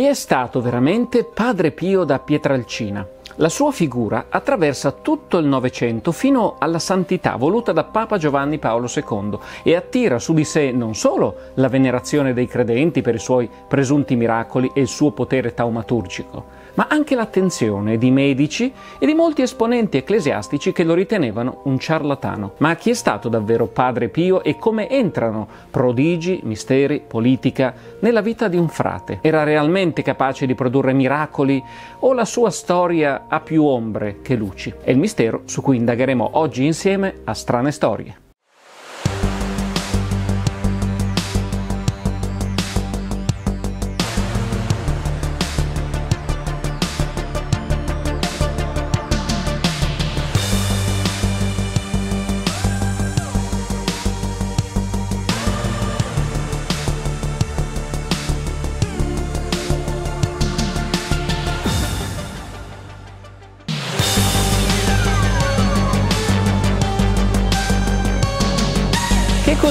Chi è stato veramente Padre Pio da Pietralcina? La sua figura attraversa tutto il Novecento fino alla santità voluta da Papa Giovanni Paolo II e attira su di sé non solo la venerazione dei credenti per i suoi presunti miracoli e il suo potere taumaturgico, ma anche l'attenzione di medici e di molti esponenti ecclesiastici che lo ritenevano un ciarlatano. Ma chi è stato davvero Padre Pio e come entrano prodigi, misteri, politica nella vita di un frate? Era realmente capace di produrre miracoli o la sua storia ha più ombre che luci? È il mistero su cui indagheremo oggi insieme a Strane Storie.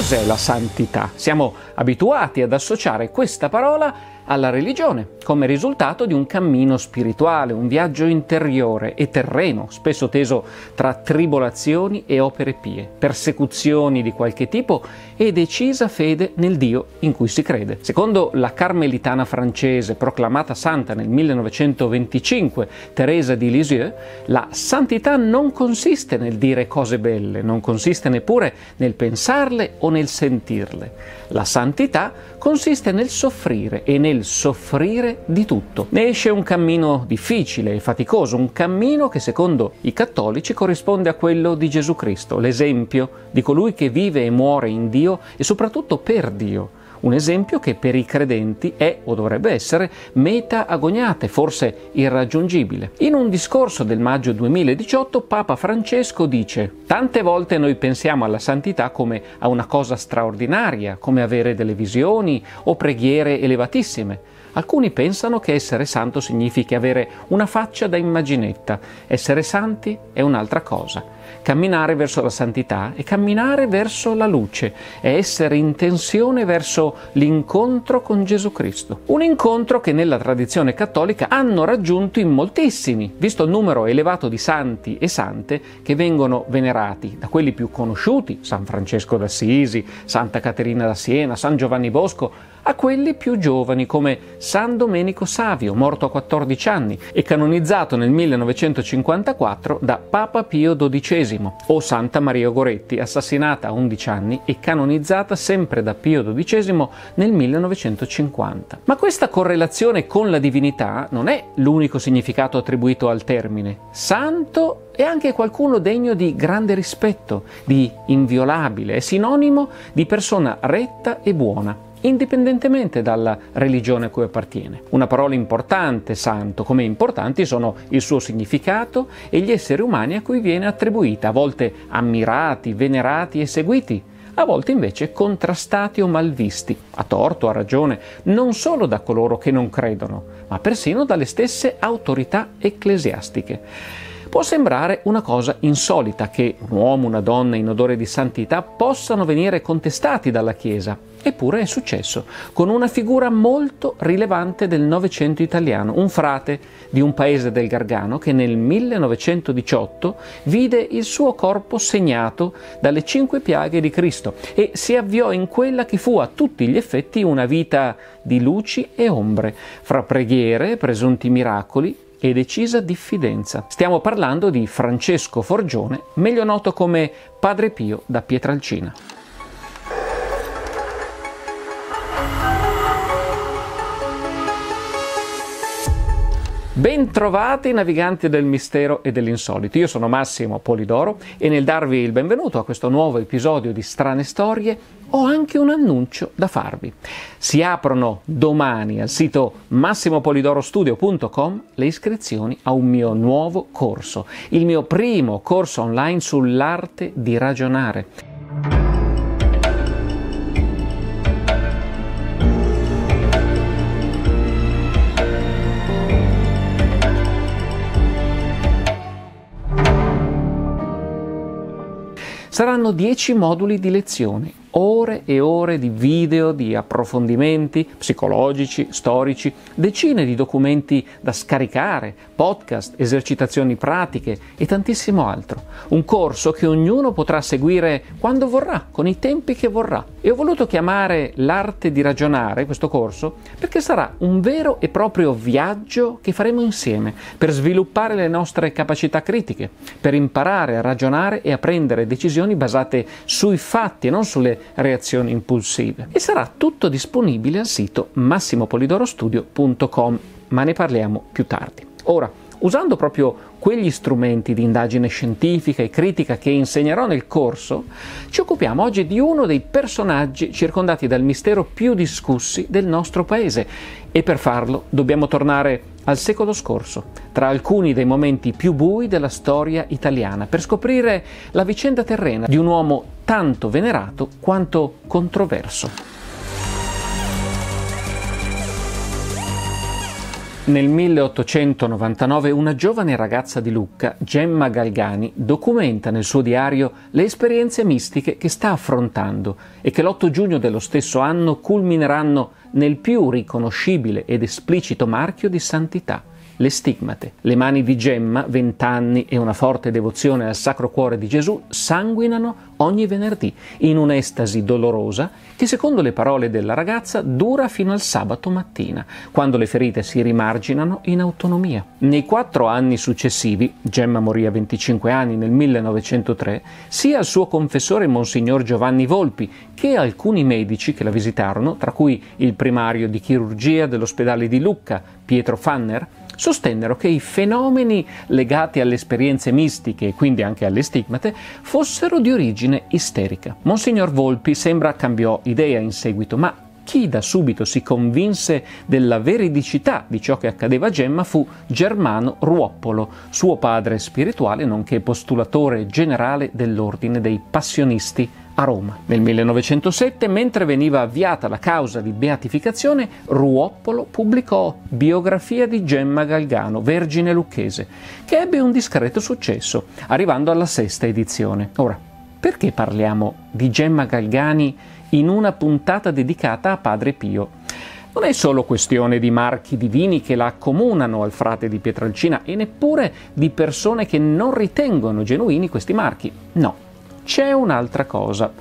cos'è la santità. Siamo abituati ad associare questa parola alla religione, come risultato di un cammino spirituale, un viaggio interiore e terreno, spesso teso tra tribolazioni e opere pie, persecuzioni di qualche tipo e decisa fede nel Dio in cui si crede. Secondo la carmelitana francese proclamata santa nel 1925, Teresa di Lisieux, la santità non consiste nel dire cose belle, non consiste neppure nel pensarle o nel sentirle. La santità consiste nel soffrire e nel soffrire di tutto. Ne esce un cammino difficile e faticoso, un cammino che secondo i cattolici corrisponde a quello di Gesù Cristo, l'esempio di colui che vive e muore in Dio Dio e soprattutto per Dio. Un esempio che per i credenti è o dovrebbe essere meta agognate, forse irraggiungibile. In un discorso del maggio 2018 Papa Francesco dice Tante volte noi pensiamo alla santità come a una cosa straordinaria, come avere delle visioni o preghiere elevatissime. Alcuni pensano che essere santo significhi avere una faccia da immaginetta, essere santi è un'altra cosa camminare verso la santità è camminare verso la luce, è essere in tensione verso l'incontro con Gesù Cristo. Un incontro che nella tradizione cattolica hanno raggiunto in moltissimi, visto il numero elevato di santi e sante che vengono venerati, da quelli più conosciuti, San Francesco d'Assisi, Santa Caterina da Siena, San Giovanni Bosco, a quelli più giovani come San Domenico Savio, morto a 14 anni e canonizzato nel 1954 da Papa Pio XII o Santa Maria Goretti, assassinata a 11 anni e canonizzata sempre da Pio XII nel 1950. Ma questa correlazione con la divinità non è l'unico significato attribuito al termine. Santo è anche qualcuno degno di grande rispetto, di inviolabile, è sinonimo di persona retta e buona indipendentemente dalla religione a cui appartiene. Una parola importante, santo, come importanti sono il suo significato e gli esseri umani a cui viene attribuita, a volte ammirati, venerati e seguiti, a volte invece contrastati o malvisti, a torto, a ragione, non solo da coloro che non credono, ma persino dalle stesse autorità ecclesiastiche. Può sembrare una cosa insolita che un uomo, una donna in odore di santità possano venire contestati dalla Chiesa, eppure è successo con una figura molto rilevante del Novecento italiano, un frate di un paese del Gargano che nel 1918 vide il suo corpo segnato dalle cinque piaghe di Cristo e si avviò in quella che fu a tutti gli effetti una vita di luci e ombre, fra preghiere, presunti miracoli, e decisa diffidenza. Stiamo parlando di Francesco Forgione, meglio noto come Padre Pio da Pietralcina. Bentrovati naviganti del mistero e dell'insolito. Io sono Massimo Polidoro e nel darvi il benvenuto a questo nuovo episodio di Strane Storie ho anche un annuncio da farvi. Si aprono domani al sito massimopolidorostudio.com le iscrizioni a un mio nuovo corso, il mio primo corso online sull'arte di ragionare. Saranno 10 moduli di lezione ore e ore di video, di approfondimenti psicologici, storici, decine di documenti da scaricare, podcast, esercitazioni pratiche e tantissimo altro. Un corso che ognuno potrà seguire quando vorrà, con i tempi che vorrà. E ho voluto chiamare l'arte di ragionare questo corso perché sarà un vero e proprio viaggio che faremo insieme per sviluppare le nostre capacità critiche, per imparare a ragionare e a prendere decisioni basate sui fatti e non sulle reazioni impulsive. E sarà tutto disponibile al sito massimopolidorostudio.com, ma ne parliamo più tardi. Ora, usando proprio quegli strumenti di indagine scientifica e critica che insegnerò nel corso, ci occupiamo oggi di uno dei personaggi circondati dal mistero più discussi del nostro paese e per farlo dobbiamo tornare al secolo scorso, tra alcuni dei momenti più bui della storia italiana, per scoprire la vicenda terrena di un uomo tanto venerato quanto controverso. Nel 1899 una giovane ragazza di Lucca, Gemma Galgani, documenta nel suo diario le esperienze mistiche che sta affrontando e che l'8 giugno dello stesso anno culmineranno nel più riconoscibile ed esplicito marchio di santità, le stigmate, le mani di Gemma, vent'anni e una forte devozione al Sacro Cuore di Gesù, sanguinano ogni venerdì in un'estasi dolorosa che, secondo le parole della ragazza, dura fino al sabato mattina, quando le ferite si rimarginano in autonomia. Nei quattro anni successivi, Gemma morì a 25 anni nel 1903, sia il suo confessore Monsignor Giovanni Volpi che alcuni medici che la visitarono, tra cui il primario di chirurgia dell'ospedale di Lucca, Pietro Fanner, sostennero che i fenomeni legati alle esperienze mistiche e quindi anche alle stigmate fossero di origine isterica. Monsignor Volpi sembra cambiò idea in seguito, ma chi da subito si convinse della veridicità di ciò che accadeva a Gemma fu Germano Ruoppolo, suo padre spirituale nonché postulatore generale dell'ordine dei passionisti a Roma. Nel 1907, mentre veniva avviata la causa di beatificazione, Ruoppolo pubblicò Biografia di Gemma Galgano, vergine lucchese, che ebbe un discreto successo, arrivando alla sesta edizione. Ora, perché parliamo di Gemma Galgani in una puntata dedicata a Padre Pio. Non è solo questione di marchi divini che la accomunano al frate di Pietralcina e neppure di persone che non ritengono genuini questi marchi. No, c'è un'altra cosa.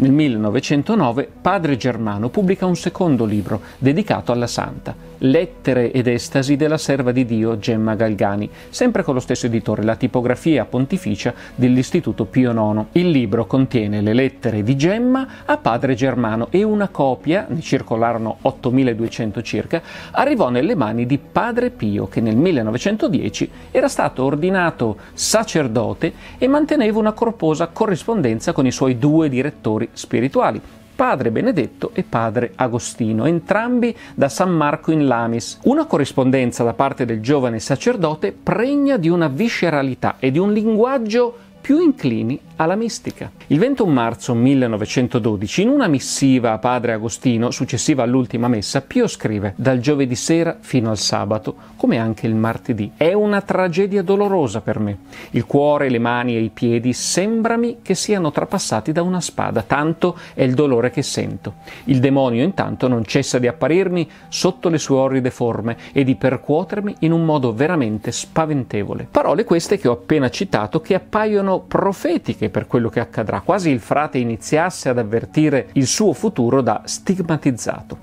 Nel 1909 Padre Germano pubblica un secondo libro dedicato alla santa, Lettere ed estasi della serva di Dio Gemma Galgani, sempre con lo stesso editore, la tipografia pontificia dell'Istituto Pio IX. Il libro contiene le lettere di Gemma a Padre Germano e una copia, ne circolarono 8200 circa, arrivò nelle mani di Padre Pio che nel 1910 era stato ordinato sacerdote e manteneva una corposa corrispondenza con i suoi due direttori spirituali, padre Benedetto e padre Agostino, entrambi da San Marco in Lamis. Una corrispondenza da parte del giovane sacerdote pregna di una visceralità e di un linguaggio più inclini alla mistica. Il 21 marzo 1912, in una missiva a padre Agostino, successiva all'ultima messa, Pio scrive dal giovedì sera fino al sabato, come anche il martedì. È una tragedia dolorosa per me. Il cuore, le mani e i piedi sembrami che siano trapassati da una spada, tanto è il dolore che sento. Il demonio intanto non cessa di apparirmi sotto le sue orride forme e di percuotermi in un modo veramente spaventevole. Parole queste che ho appena citato che appaiono profetiche e per quello che accadrà, quasi il frate iniziasse ad avvertire il suo futuro da stigmatizzato.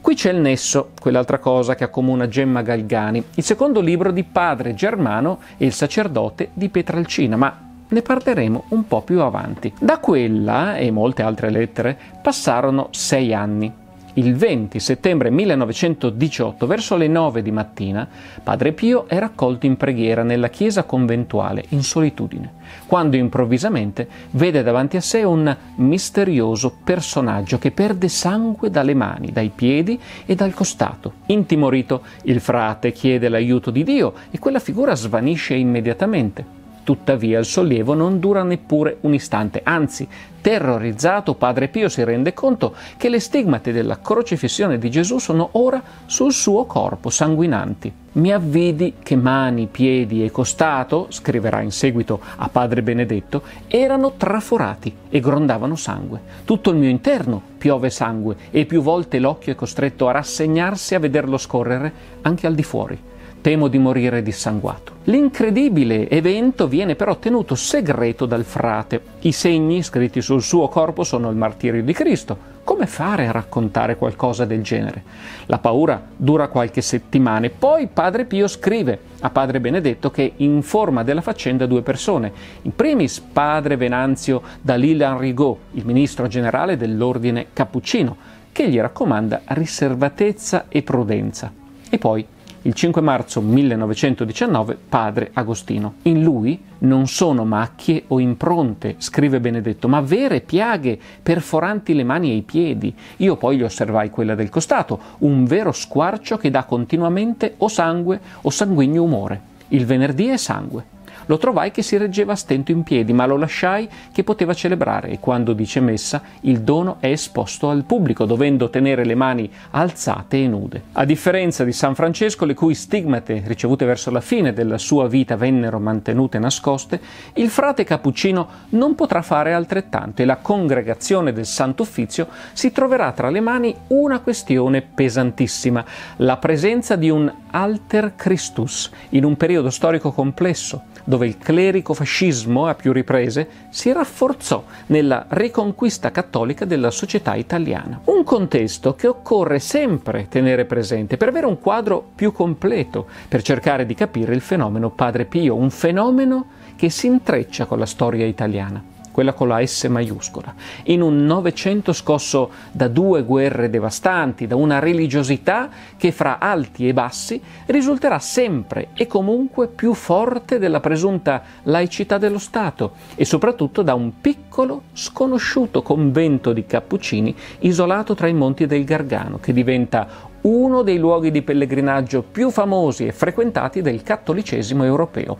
Qui c'è il nesso, quell'altra cosa che accomuna Gemma Galgani, il secondo libro di Padre Germano e il sacerdote di Petralcina, ma ne parleremo un po' più avanti. Da quella e molte altre lettere passarono sei anni. Il 20 settembre 1918, verso le 9 di mattina, Padre Pio è raccolto in preghiera nella chiesa conventuale in solitudine, quando improvvisamente vede davanti a sé un misterioso personaggio che perde sangue dalle mani, dai piedi e dal costato. Intimorito, il frate chiede l'aiuto di Dio e quella figura svanisce immediatamente. Tuttavia il sollievo non dura neppure un istante, anzi, terrorizzato, Padre Pio si rende conto che le stigmate della crocifissione di Gesù sono ora sul suo corpo sanguinanti. Mi avvidi che mani, piedi e costato, scriverà in seguito a Padre Benedetto, erano traforati e grondavano sangue. Tutto il mio interno piove sangue e più volte l'occhio è costretto a rassegnarsi a vederlo scorrere anche al di fuori temo di morire dissanguato. L'incredibile evento viene però tenuto segreto dal frate. I segni scritti sul suo corpo sono il martirio di Cristo. Come fare a raccontare qualcosa del genere? La paura dura qualche settimana. Poi Padre Pio scrive a Padre Benedetto che informa della faccenda due persone. In primis Padre Venanzio Dalilan Rigaud, il ministro generale dell'ordine cappuccino, che gli raccomanda riservatezza e prudenza. E poi il 5 marzo 1919 padre Agostino. In lui non sono macchie o impronte, scrive Benedetto, ma vere piaghe perforanti le mani e i piedi. Io poi gli osservai quella del costato, un vero squarcio che dà continuamente o sangue o sanguigno umore. Il venerdì è sangue, lo trovai che si reggeva a stento in piedi, ma lo lasciai che poteva celebrare e quando dice messa il dono è esposto al pubblico, dovendo tenere le mani alzate e nude. A differenza di San Francesco, le cui stigmate ricevute verso la fine della sua vita vennero mantenute nascoste, il frate cappuccino non potrà fare altrettanto e la congregazione del Santo Uffizio si troverà tra le mani una questione pesantissima, la presenza di un alter Christus in un periodo storico complesso, dove dove il clerico fascismo a più riprese si rafforzò nella riconquista cattolica della società italiana. Un contesto che occorre sempre tenere presente per avere un quadro più completo, per cercare di capire il fenomeno Padre Pio, un fenomeno che si intreccia con la storia italiana quella con la S maiuscola, in un Novecento scosso da due guerre devastanti, da una religiosità che fra alti e bassi risulterà sempre e comunque più forte della presunta laicità dello Stato e soprattutto da un piccolo, sconosciuto convento di cappuccini isolato tra i monti del Gargano, che diventa uno dei luoghi di pellegrinaggio più famosi e frequentati del cattolicesimo europeo.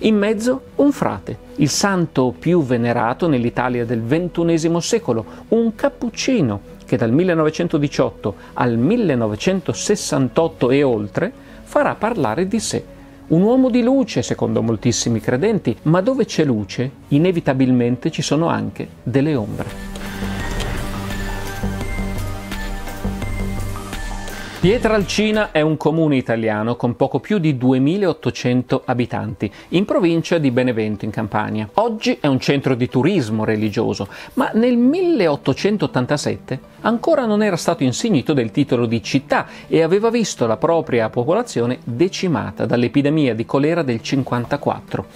In mezzo un frate, il santo più venerato nell'Italia del XXI secolo, un cappuccino che dal 1918 al 1968 e oltre farà parlare di sé. Un uomo di luce, secondo moltissimi credenti, ma dove c'è luce, inevitabilmente ci sono anche delle ombre. Pietralcina è un comune italiano con poco più di 2800 abitanti, in provincia di Benevento in Campania. Oggi è un centro di turismo religioso, ma nel 1887 ancora non era stato insignito del titolo di città e aveva visto la propria popolazione decimata dall'epidemia di colera del 54.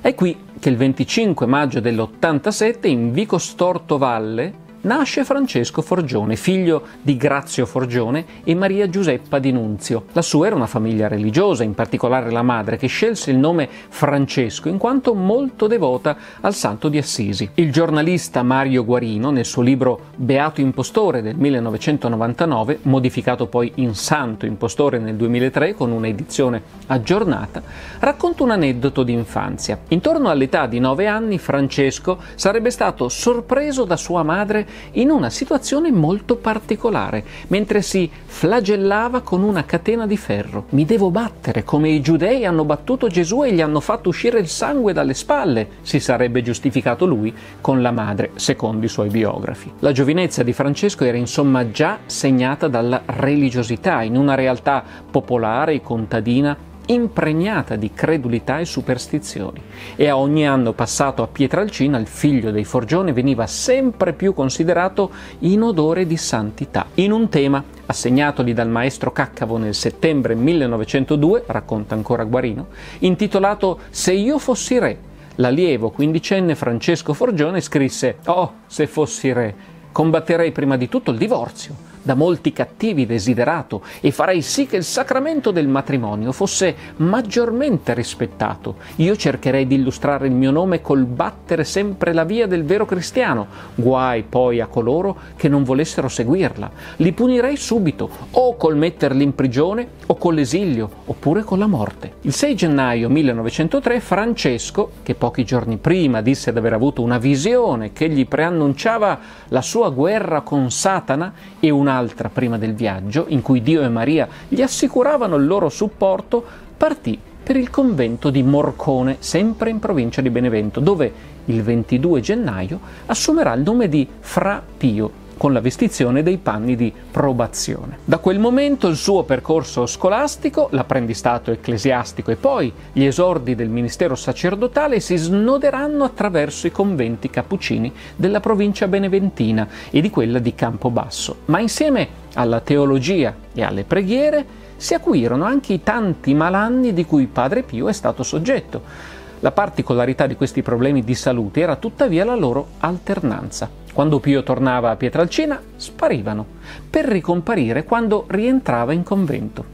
È qui che il 25 maggio dell'87 in Vico Storto Valle nasce Francesco Forgione, figlio di Grazio Forgione e Maria Giuseppa Di Nunzio. La sua era una famiglia religiosa, in particolare la madre, che scelse il nome Francesco in quanto molto devota al santo di Assisi. Il giornalista Mario Guarino, nel suo libro Beato impostore del 1999, modificato poi in Santo impostore nel 2003 con un'edizione aggiornata, racconta un aneddoto di infanzia. Intorno all'età di 9 anni Francesco sarebbe stato sorpreso da sua madre in una situazione molto particolare, mentre si flagellava con una catena di ferro. Mi devo battere come i giudei hanno battuto Gesù e gli hanno fatto uscire il sangue dalle spalle, si sarebbe giustificato lui con la madre, secondo i suoi biografi. La giovinezza di Francesco era insomma già segnata dalla religiosità, in una realtà popolare e contadina impregnata di credulità e superstizioni e a ogni anno passato a Pietralcina il figlio dei Forgione veniva sempre più considerato in odore di santità. In un tema assegnatogli dal maestro Caccavo nel settembre 1902, racconta ancora Guarino, intitolato Se io fossi re, l'allievo quindicenne Francesco Forgione scrisse Oh, se fossi re, combatterei prima di tutto il divorzio da molti cattivi desiderato e farei sì che il sacramento del matrimonio fosse maggiormente rispettato. Io cercherei di illustrare il mio nome col battere sempre la via del vero cristiano, guai poi a coloro che non volessero seguirla. Li punirei subito, o col metterli in prigione, o con l'esilio, oppure con la morte. Il 6 gennaio 1903 Francesco, che pochi giorni prima disse di aver avuto una visione che gli preannunciava la sua guerra con Satana e una un'altra prima del viaggio, in cui Dio e Maria gli assicuravano il loro supporto, partì per il convento di Morcone, sempre in provincia di Benevento, dove il 22 gennaio assumerà il nome di Fra Pio con la vestizione dei panni di probazione. Da quel momento il suo percorso scolastico, l'apprendistato ecclesiastico e poi gli esordi del ministero sacerdotale si snoderanno attraverso i conventi cappuccini della provincia beneventina e di quella di Campobasso. Ma insieme alla teologia e alle preghiere si acuirono anche i tanti malanni di cui Padre Pio è stato soggetto. La particolarità di questi problemi di salute era tuttavia la loro alternanza quando Pio tornava a Pietralcina, sparivano, per ricomparire quando rientrava in convento.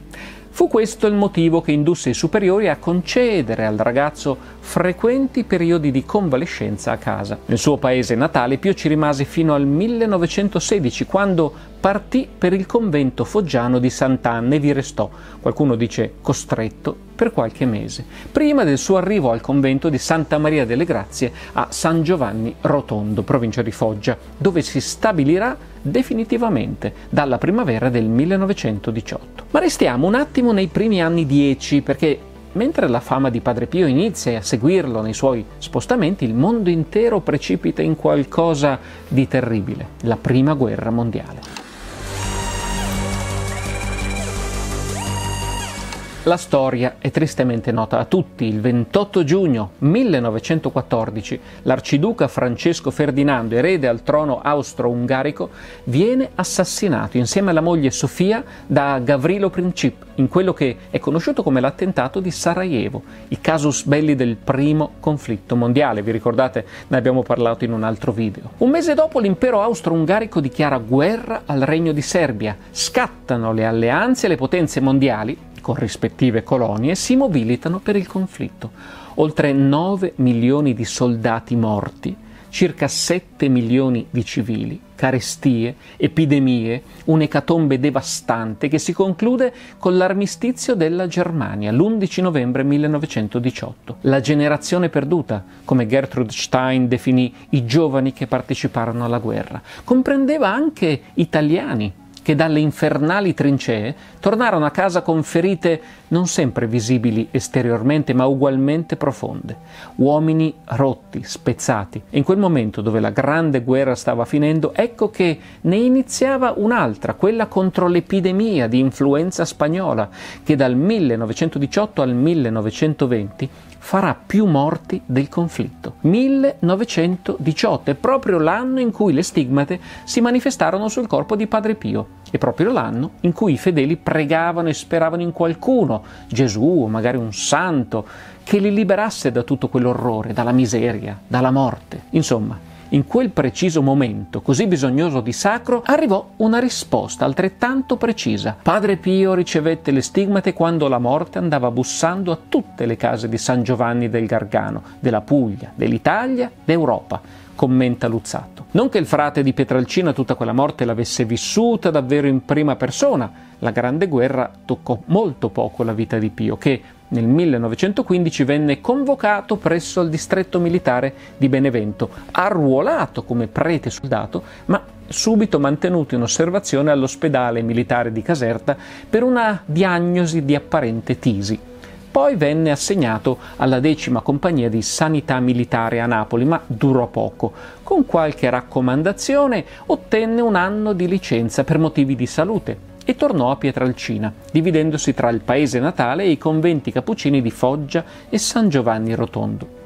Fu questo il motivo che indusse i superiori a concedere al ragazzo frequenti periodi di convalescenza a casa. Nel suo paese natale Pio ci rimase fino al 1916, quando partì per il convento foggiano di Sant'Anna e vi restò, qualcuno dice costretto, per qualche mese, prima del suo arrivo al convento di Santa Maria delle Grazie a San Giovanni Rotondo, provincia di Foggia, dove si stabilirà definitivamente dalla primavera del 1918. Ma restiamo un attimo nei primi anni 10 perché Mentre la fama di Padre Pio inizia a seguirlo nei suoi spostamenti, il mondo intero precipita in qualcosa di terribile, la Prima Guerra Mondiale. La storia è tristemente nota a tutti. Il 28 giugno 1914 l'arciduca Francesco Ferdinando, erede al trono austro-ungarico, viene assassinato insieme alla moglie Sofia da Gavrilo Princip in quello che è conosciuto come l'attentato di Sarajevo, il casus belli del primo conflitto mondiale. Vi ricordate, ne abbiamo parlato in un altro video. Un mese dopo l'impero austro-ungarico dichiara guerra al regno di Serbia. Scattano le alleanze e le potenze mondiali con rispettive colonie si mobilitano per il conflitto. Oltre 9 milioni di soldati morti, circa 7 milioni di civili, carestie, epidemie, un'ecatombe devastante che si conclude con l'armistizio della Germania l'11 novembre 1918. La generazione perduta, come Gertrude Stein definì i giovani che parteciparono alla guerra, comprendeva anche italiani che dalle infernali trincee tornarono a casa con ferite non sempre visibili esteriormente ma ugualmente profonde, uomini rotti, spezzati. E in quel momento dove la grande guerra stava finendo, ecco che ne iniziava un'altra, quella contro l'epidemia di influenza spagnola, che dal 1918 al 1920 farà più morti del conflitto. 1918 è proprio l'anno in cui le stigmate si manifestarono sul corpo di Padre Pio È proprio l'anno in cui i fedeli pregavano e speravano in qualcuno, Gesù o magari un santo, che li liberasse da tutto quell'orrore, dalla miseria, dalla morte. Insomma, in quel preciso momento, così bisognoso di sacro, arrivò una risposta altrettanto precisa. Padre Pio ricevette le stigmate quando la morte andava bussando a tutte le case di San Giovanni del Gargano, della Puglia, dell'Italia, d'Europa commenta Luzzatto. Non che il frate di Petralcina tutta quella morte l'avesse vissuta davvero in prima persona, la Grande Guerra toccò molto poco la vita di Pio, che nel 1915 venne convocato presso il distretto militare di Benevento, arruolato come prete soldato, ma subito mantenuto in osservazione all'ospedale militare di Caserta per una diagnosi di apparente tisi. Poi venne assegnato alla decima compagnia di sanità militare a Napoli, ma durò poco. Con qualche raccomandazione ottenne un anno di licenza per motivi di salute e tornò a Pietralcina, dividendosi tra il paese natale e i conventi cappuccini di Foggia e San Giovanni Rotondo.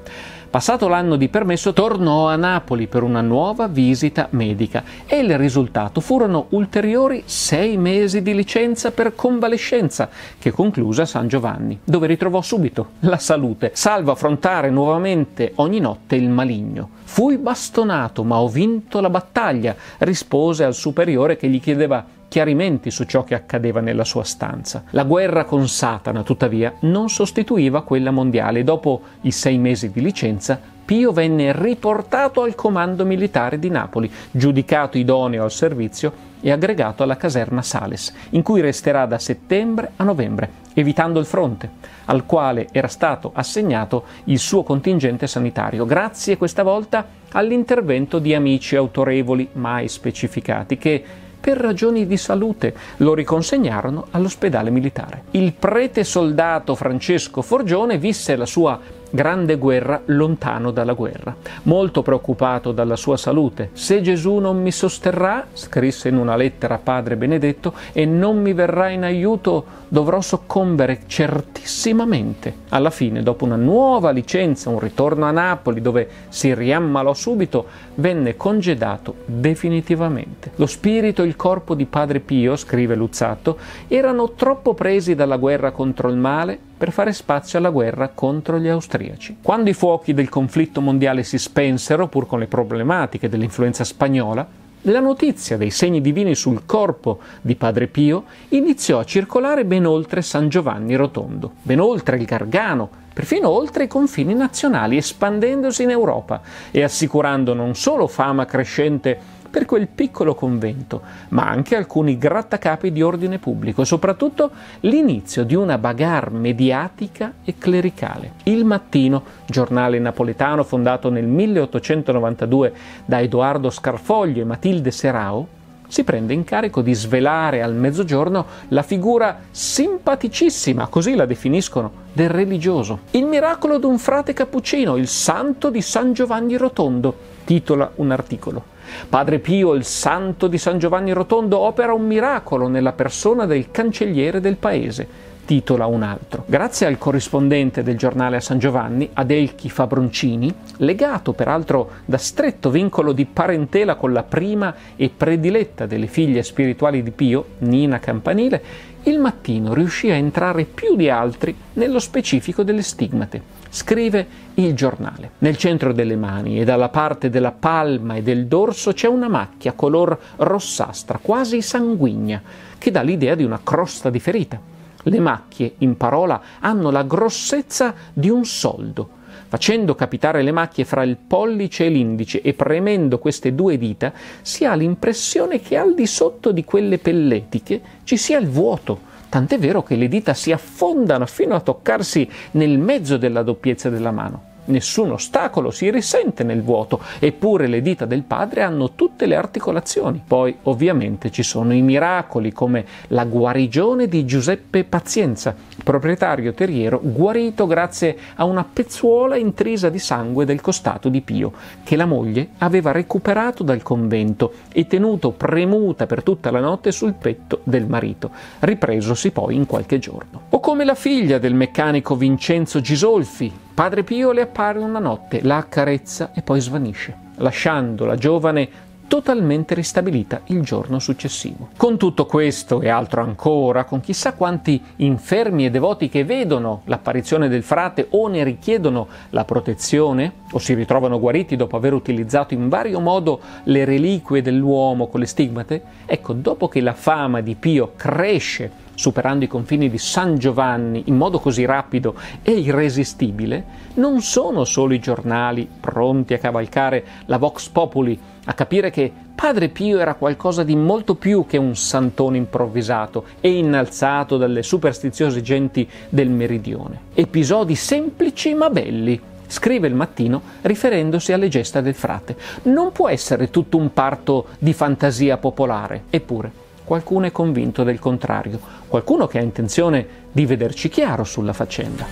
Passato l'anno di permesso tornò a Napoli per una nuova visita medica e il risultato furono ulteriori sei mesi di licenza per convalescenza che concluse a San Giovanni, dove ritrovò subito la salute, salvo affrontare nuovamente ogni notte il maligno. Fui bastonato, ma ho vinto la battaglia, rispose al superiore che gli chiedeva chiarimenti su ciò che accadeva nella sua stanza. La guerra con Satana, tuttavia, non sostituiva quella mondiale dopo i sei mesi di licenza Pio venne riportato al comando militare di Napoli, giudicato idoneo al servizio e aggregato alla caserma Sales, in cui resterà da settembre a novembre, evitando il fronte, al quale era stato assegnato il suo contingente sanitario, grazie questa volta all'intervento di amici autorevoli mai specificati che per ragioni di salute lo riconsegnarono all'ospedale militare. Il prete soldato Francesco Forgione visse la sua grande guerra lontano dalla guerra. Molto preoccupato dalla sua salute, se Gesù non mi sosterrà, scrisse in una lettera a Padre Benedetto, e non mi verrà in aiuto, dovrò soccombere certissimamente. Alla fine, dopo una nuova licenza, un ritorno a Napoli dove si riammalò subito, venne congedato definitivamente. Lo spirito e il corpo di Padre Pio, scrive Luzzatto, erano troppo presi dalla guerra contro il male per fare spazio alla guerra contro gli austriaci. Quando i fuochi del conflitto mondiale si spensero, pur con le problematiche dell'influenza spagnola, la notizia dei segni divini sul corpo di Padre Pio iniziò a circolare ben oltre San Giovanni Rotondo, ben oltre il Gargano, perfino oltre i confini nazionali, espandendosi in Europa e assicurando non solo fama crescente per quel piccolo convento, ma anche alcuni grattacapi di ordine pubblico, e soprattutto l'inizio di una bagarre mediatica e clericale. Il Mattino, giornale napoletano fondato nel 1892 da Edoardo Scarfoglio e Matilde Serao, si prende in carico di svelare al mezzogiorno la figura simpaticissima, così la definiscono, del religioso. Il miracolo d'un frate cappuccino, il santo di San Giovanni Rotondo, titola un articolo Padre Pio, il santo di San Giovanni Rotondo, opera un miracolo nella persona del cancelliere del paese, titola un altro. Grazie al corrispondente del giornale a San Giovanni, Adelchi Fabroncini, legato peraltro da stretto vincolo di parentela con la prima e prediletta delle figlie spirituali di Pio, Nina Campanile, il mattino riuscì a entrare più di altri nello specifico delle stigmate. Scrive il giornale. Nel centro delle mani e dalla parte della palma e del dorso c'è una macchia color rossastra, quasi sanguigna, che dà l'idea di una crosta di ferita. Le macchie, in parola, hanno la grossezza di un soldo Facendo capitare le macchie fra il pollice e l'indice e premendo queste due dita, si ha l'impressione che al di sotto di quelle pelletiche ci sia il vuoto. Tant'è vero che le dita si affondano fino a toccarsi nel mezzo della doppiezza della mano nessun ostacolo, si risente nel vuoto, eppure le dita del padre hanno tutte le articolazioni. Poi ovviamente ci sono i miracoli come la guarigione di Giuseppe Pazienza, proprietario terriero guarito grazie a una pezzuola intrisa di sangue del costato di Pio, che la moglie aveva recuperato dal convento e tenuto premuta per tutta la notte sul petto del marito, ripresosi poi in qualche giorno. O come la figlia del meccanico Vincenzo Gisolfi, Padre Pio le appare una notte, la accarezza e poi svanisce, lasciando la giovane totalmente ristabilita il giorno successivo. Con tutto questo e altro ancora, con chissà quanti infermi e devoti che vedono l'apparizione del frate o ne richiedono la protezione o si ritrovano guariti dopo aver utilizzato in vario modo le reliquie dell'uomo con le stigmate, ecco, dopo che la fama di Pio cresce superando i confini di San Giovanni in modo così rapido e irresistibile, non sono solo i giornali pronti a cavalcare la Vox Populi, a capire che Padre Pio era qualcosa di molto più che un santone improvvisato e innalzato dalle superstiziose genti del meridione. Episodi semplici ma belli, scrive il mattino riferendosi alle gesta del frate. Non può essere tutto un parto di fantasia popolare, eppure qualcuno è convinto del contrario, qualcuno che ha intenzione di vederci chiaro sulla faccenda.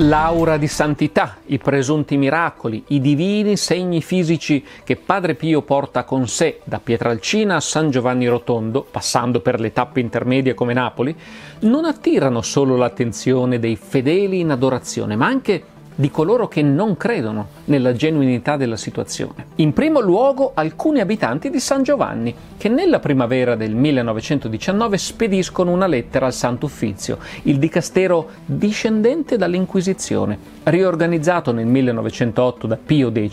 L'aura di santità, i presunti miracoli, i divini segni fisici che Padre Pio porta con sé da Pietralcina a San Giovanni Rotondo, passando per le tappe intermedie come Napoli, non attirano solo l'attenzione dei fedeli in adorazione, ma anche di coloro che non credono nella genuinità della situazione. In primo luogo alcuni abitanti di San Giovanni, che nella primavera del 1919 spediscono una lettera al Sant'Uffizio, il dicastero discendente dall'Inquisizione, riorganizzato nel 1908 da Pio X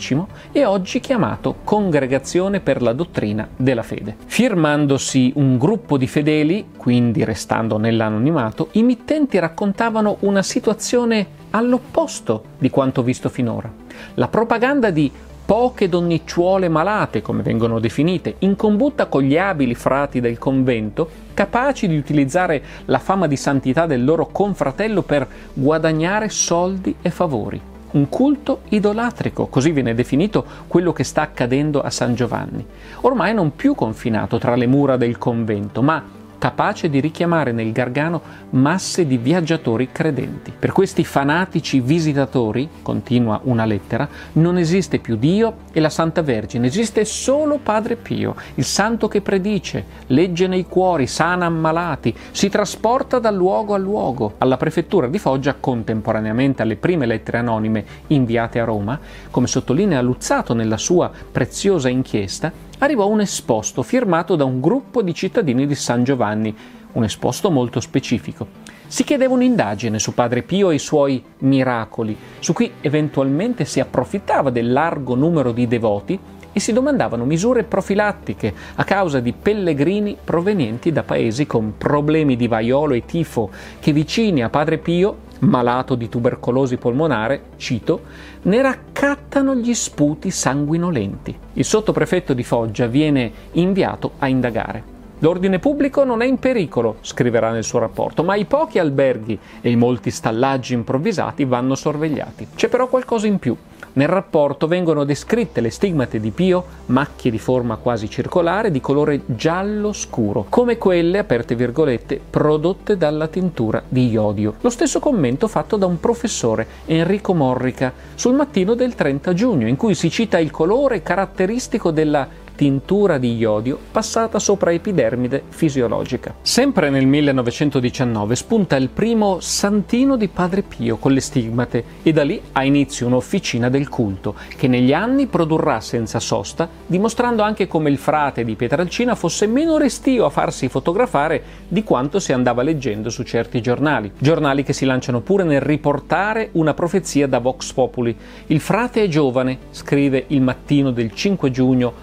e oggi chiamato Congregazione per la Dottrina della Fede. Firmandosi un gruppo di fedeli, quindi restando nell'anonimato, i mittenti raccontavano una situazione all'opposto di quanto visto finora. La propaganda di poche donnicciuole malate, come vengono definite, in combutta con gli abili frati del convento, capaci di utilizzare la fama di santità del loro confratello per guadagnare soldi e favori. Un culto idolatrico, così viene definito quello che sta accadendo a San Giovanni, ormai non più confinato tra le mura del convento, ma capace di richiamare nel Gargano masse di viaggiatori credenti. Per questi fanatici visitatori, continua una lettera, non esiste più Dio e la Santa Vergine, esiste solo Padre Pio, il santo che predice, legge nei cuori, sana ammalati, si trasporta da luogo a luogo. Alla prefettura di Foggia, contemporaneamente alle prime lettere anonime inviate a Roma, come sottolinea Luzzato nella sua preziosa inchiesta, arrivò un esposto firmato da un gruppo di cittadini di San Giovanni, un esposto molto specifico. Si chiedeva un'indagine su Padre Pio e i suoi miracoli, su cui eventualmente si approfittava del largo numero di devoti e si domandavano misure profilattiche a causa di pellegrini provenienti da paesi con problemi di vaiolo e tifo che vicini a Padre Pio, malato di tubercolosi polmonare, cito, ne raccattano gli sputi sanguinolenti. Il sottoprefetto di Foggia viene inviato a indagare. L'ordine pubblico non è in pericolo, scriverà nel suo rapporto, ma i pochi alberghi e i molti stallaggi improvvisati vanno sorvegliati. C'è però qualcosa in più. Nel rapporto vengono descritte le stigmate di Pio, macchie di forma quasi circolare di colore giallo scuro, come quelle, aperte virgolette, prodotte dalla tintura di iodio. Lo stesso commento fatto da un professore, Enrico Morrica, sul mattino del 30 giugno, in cui si cita il colore caratteristico della tintura di iodio passata sopra epidermide fisiologica. Sempre nel 1919 spunta il primo santino di Padre Pio con le stigmate e da lì ha inizio un'officina del culto che negli anni produrrà senza sosta, dimostrando anche come il frate di Pietralcina fosse meno restio a farsi fotografare di quanto si andava leggendo su certi giornali, giornali che si lanciano pure nel riportare una profezia da Vox Populi. Il frate è giovane, scrive il mattino del 5 giugno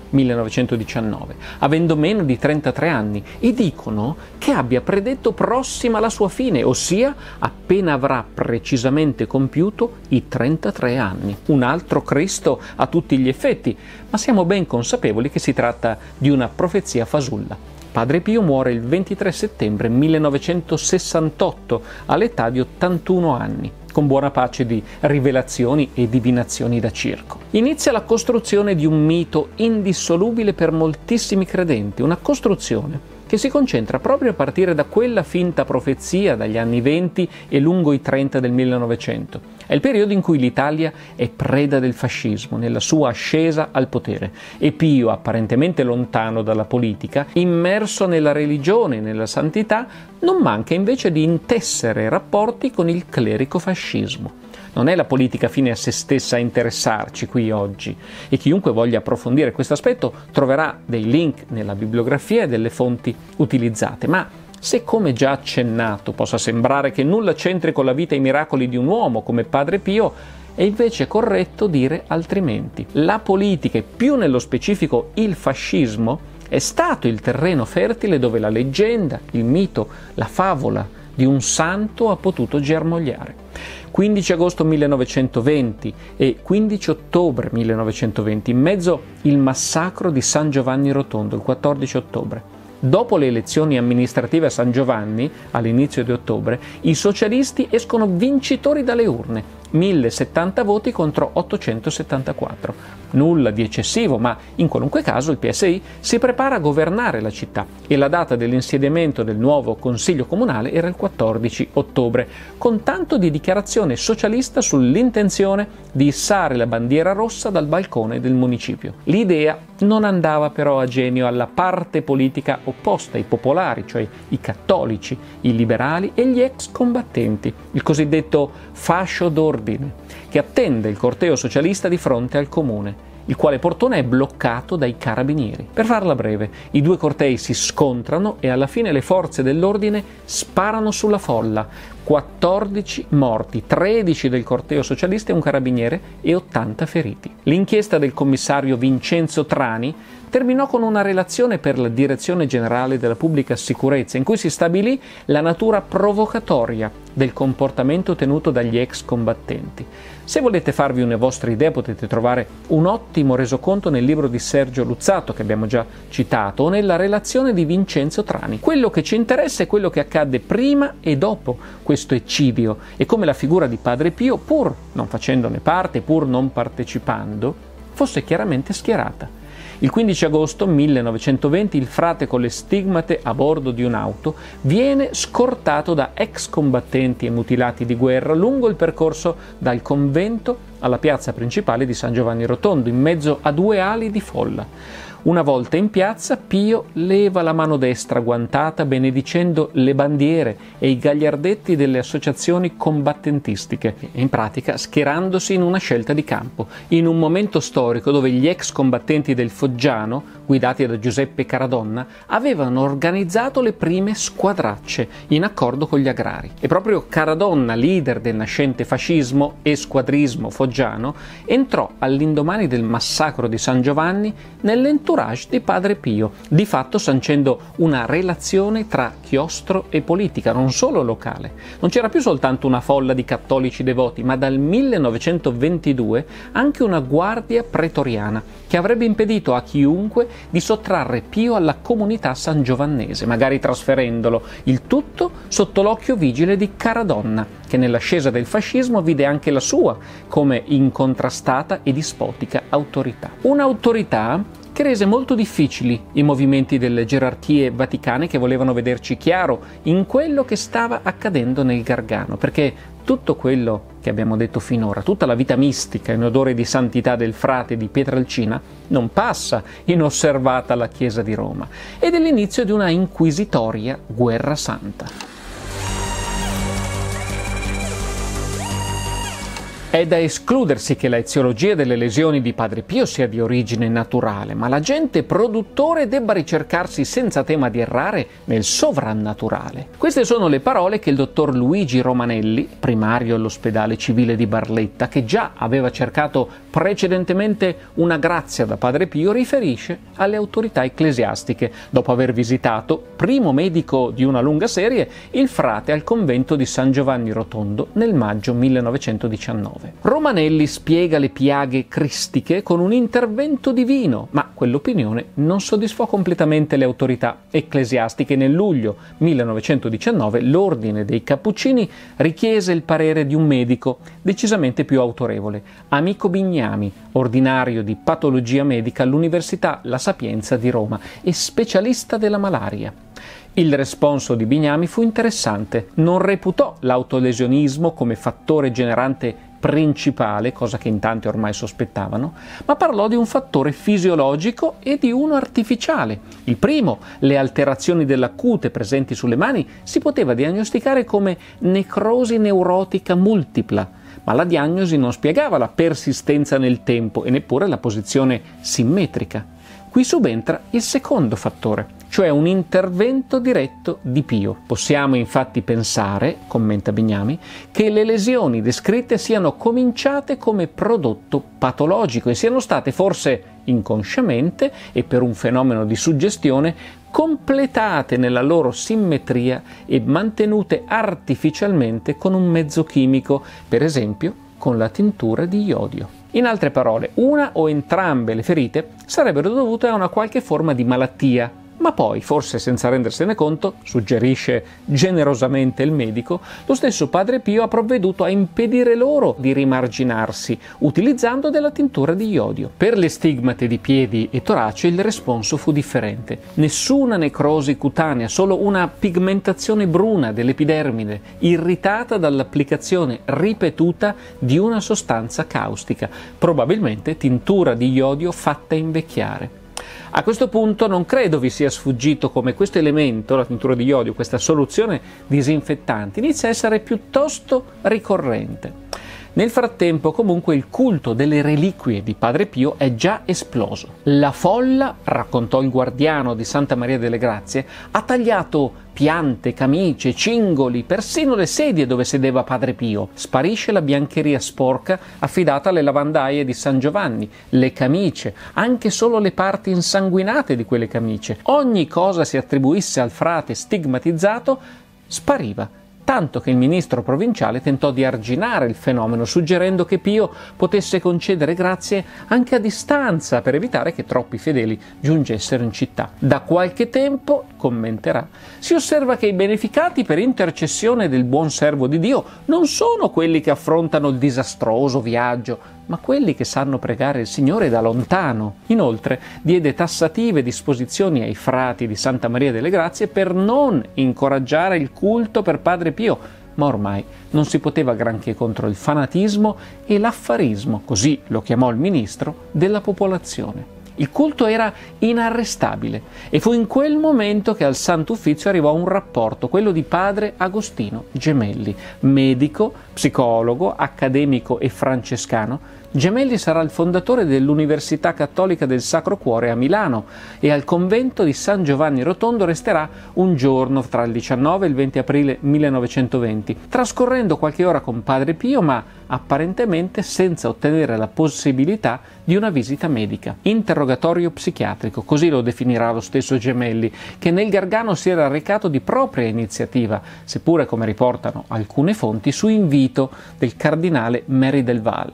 1919 1919, avendo meno di 33 anni, e dicono che abbia predetto prossima la sua fine, ossia appena avrà precisamente compiuto i 33 anni, un altro Cristo a tutti gli effetti, ma siamo ben consapevoli che si tratta di una profezia fasulla. Padre Pio muore il 23 settembre 1968 all'età di 81 anni con buona pace di rivelazioni e divinazioni da circo. Inizia la costruzione di un mito indissolubile per moltissimi credenti, una costruzione che si concentra proprio a partire da quella finta profezia dagli anni 20 e lungo i 30 del 1900. È il periodo in cui l'Italia è preda del fascismo nella sua ascesa al potere e Pio, apparentemente lontano dalla politica, immerso nella religione e nella santità, non manca invece di intessere rapporti con il clerico fascismo. Non è la politica fine a se stessa a interessarci qui oggi e chiunque voglia approfondire questo aspetto troverà dei link nella bibliografia e delle fonti utilizzate, ma se come già accennato possa sembrare che nulla c'entri con la vita e i miracoli di un uomo come Padre Pio, è invece corretto dire altrimenti. La politica e più nello specifico il fascismo è stato il terreno fertile dove la leggenda, il mito, la favola di un santo ha potuto germogliare. 15 agosto 1920 e 15 ottobre 1920, in mezzo il massacro di San Giovanni Rotondo, il 14 ottobre. Dopo le elezioni amministrative a San Giovanni, all'inizio di ottobre, i socialisti escono vincitori dalle urne, 1070 voti contro 874. Nulla di eccessivo, ma in qualunque caso il PSI si prepara a governare la città e la data dell'insediamento del nuovo Consiglio Comunale era il 14 ottobre, con tanto di dichiarazione socialista sull'intenzione di issare la bandiera rossa dal balcone del municipio. L'idea non andava però a genio alla parte politica opposta, i popolari, cioè i cattolici, i liberali e gli ex combattenti, il cosiddetto fascio d'ordine Urbino, che attende il corteo socialista di fronte al comune, il quale portone è bloccato dai carabinieri. Per farla breve, i due cortei si scontrano e alla fine le forze dell'ordine sparano sulla folla. 14 morti, 13 del corteo socialista e un carabiniere e 80 feriti. L'inchiesta del commissario Vincenzo Trani terminò con una relazione per la Direzione Generale della Pubblica Sicurezza in cui si stabilì la natura provocatoria del comportamento tenuto dagli ex combattenti. Se volete farvi una vostra idea potete trovare un ottimo resoconto nel libro di Sergio Luzzato che abbiamo già citato o nella relazione di Vincenzo Trani. Quello che ci interessa è quello che accadde prima e dopo questo eccidio e come la figura di Padre Pio, pur non facendone parte, pur non partecipando, fosse chiaramente schierata il 15 agosto 1920 il frate con le stigmate a bordo di un'auto viene scortato da ex combattenti e mutilati di guerra lungo il percorso dal convento alla piazza principale di San Giovanni Rotondo, in mezzo a due ali di folla. Una volta in piazza, Pio leva la mano destra guantata benedicendo le bandiere e i gagliardetti delle associazioni combattentistiche, in pratica schierandosi in una scelta di campo, in un momento storico dove gli ex combattenti del Foggiano, guidati da Giuseppe Caradonna, avevano organizzato le prime squadracce in accordo con gli agrari. E proprio Caradonna, leader del nascente fascismo e squadrismo foggiano, entrò all'indomani del massacro di San Giovanni nell'entorno l'entourage di Padre Pio, di fatto sancendo una relazione tra chiostro e politica, non solo locale. Non c'era più soltanto una folla di cattolici devoti, ma dal 1922 anche una guardia pretoriana che avrebbe impedito a chiunque di sottrarre Pio alla comunità sangiovannese, magari trasferendolo, il tutto sotto l'occhio vigile di Caradonna, che nell'ascesa del fascismo vide anche la sua come incontrastata e dispotica autorità. Un'autorità che rese molto difficili i movimenti delle gerarchie vaticane che volevano vederci chiaro in quello che stava accadendo nel Gargano, perché tutto quello che abbiamo detto finora, tutta la vita mistica in odore di santità del frate di Pietralcina, non passa inosservata alla Chiesa di Roma ed è l'inizio di una inquisitoria guerra santa. È da escludersi che la eziologia delle lesioni di Padre Pio sia di origine naturale, ma l'agente produttore debba ricercarsi senza tema di errare nel sovrannaturale. Queste sono le parole che il dottor Luigi Romanelli, primario all'ospedale civile di Barletta, che già aveva cercato precedentemente una grazia da Padre Pio, riferisce alle autorità ecclesiastiche, dopo aver visitato, primo medico di una lunga serie, il frate al convento di San Giovanni Rotondo nel maggio 1919. 19. Romanelli spiega le piaghe cristiche con un intervento divino, ma quell'opinione non soddisfò completamente le autorità ecclesiastiche. Nel luglio 1919 l'ordine dei Cappuccini richiese il parere di un medico decisamente più autorevole, Amico Bignami, ordinario di patologia medica all'Università La Sapienza di Roma e specialista della malaria. Il responso di Bignami fu interessante, non reputò l'autolesionismo come fattore generante principale, cosa che in tanti ormai sospettavano, ma parlò di un fattore fisiologico e di uno artificiale. Il primo, le alterazioni della cute presenti sulle mani, si poteva diagnosticare come necrosi neurotica multipla, ma la diagnosi non spiegava la persistenza nel tempo e neppure la posizione simmetrica. Qui subentra il secondo fattore, cioè un intervento diretto di Pio. Possiamo infatti pensare, commenta Bignami, che le lesioni descritte siano cominciate come prodotto patologico e siano state forse inconsciamente e per un fenomeno di suggestione completate nella loro simmetria e mantenute artificialmente con un mezzo chimico, per esempio con la tintura di iodio. In altre parole, una o entrambe le ferite sarebbero dovute a una qualche forma di malattia, ma poi, forse senza rendersene conto, suggerisce generosamente il medico, lo stesso Padre Pio ha provveduto a impedire loro di rimarginarsi utilizzando della tintura di iodio. Per le stigmate di piedi e torace il responso fu differente. Nessuna necrosi cutanea, solo una pigmentazione bruna dell'epidermide, irritata dall'applicazione ripetuta di una sostanza caustica, probabilmente tintura di iodio fatta invecchiare. A questo punto non credo vi sia sfuggito come questo elemento, la tintura di iodio, questa soluzione disinfettante, inizia a essere piuttosto ricorrente. Nel frattempo comunque il culto delle reliquie di Padre Pio è già esploso. La folla, raccontò il guardiano di Santa Maria delle Grazie, ha tagliato piante, camicie, cingoli, persino le sedie dove sedeva Padre Pio. Sparisce la biancheria sporca affidata alle lavandaie di San Giovanni, le camicie, anche solo le parti insanguinate di quelle camicie. Ogni cosa si attribuisse al frate stigmatizzato spariva tanto che il ministro provinciale tentò di arginare il fenomeno, suggerendo che Pio potesse concedere grazie anche a distanza per evitare che troppi fedeli giungessero in città. Da qualche tempo, commenterà, si osserva che i beneficati per intercessione del buon servo di Dio non sono quelli che affrontano il disastroso viaggio, ma quelli che sanno pregare il Signore da lontano. Inoltre diede tassative disposizioni ai frati di Santa Maria delle Grazie per non incoraggiare il culto per padre Padre Pio, ma ormai non si poteva granché contro il fanatismo e l'affarismo, così lo chiamò il ministro, della popolazione. Il culto era inarrestabile e fu in quel momento che al Santo Uffizio arrivò un rapporto, quello di padre Agostino Gemelli, medico, psicologo, accademico e francescano, Gemelli sarà il fondatore dell'Università Cattolica del Sacro Cuore a Milano e al convento di San Giovanni Rotondo resterà un giorno tra il 19 e il 20 aprile 1920, trascorrendo qualche ora con Padre Pio ma apparentemente senza ottenere la possibilità di una visita medica. Interrogatorio psichiatrico, così lo definirà lo stesso Gemelli, che nel Gargano si era recato di propria iniziativa, seppure come riportano alcune fonti, su invito del cardinale Mary del Val.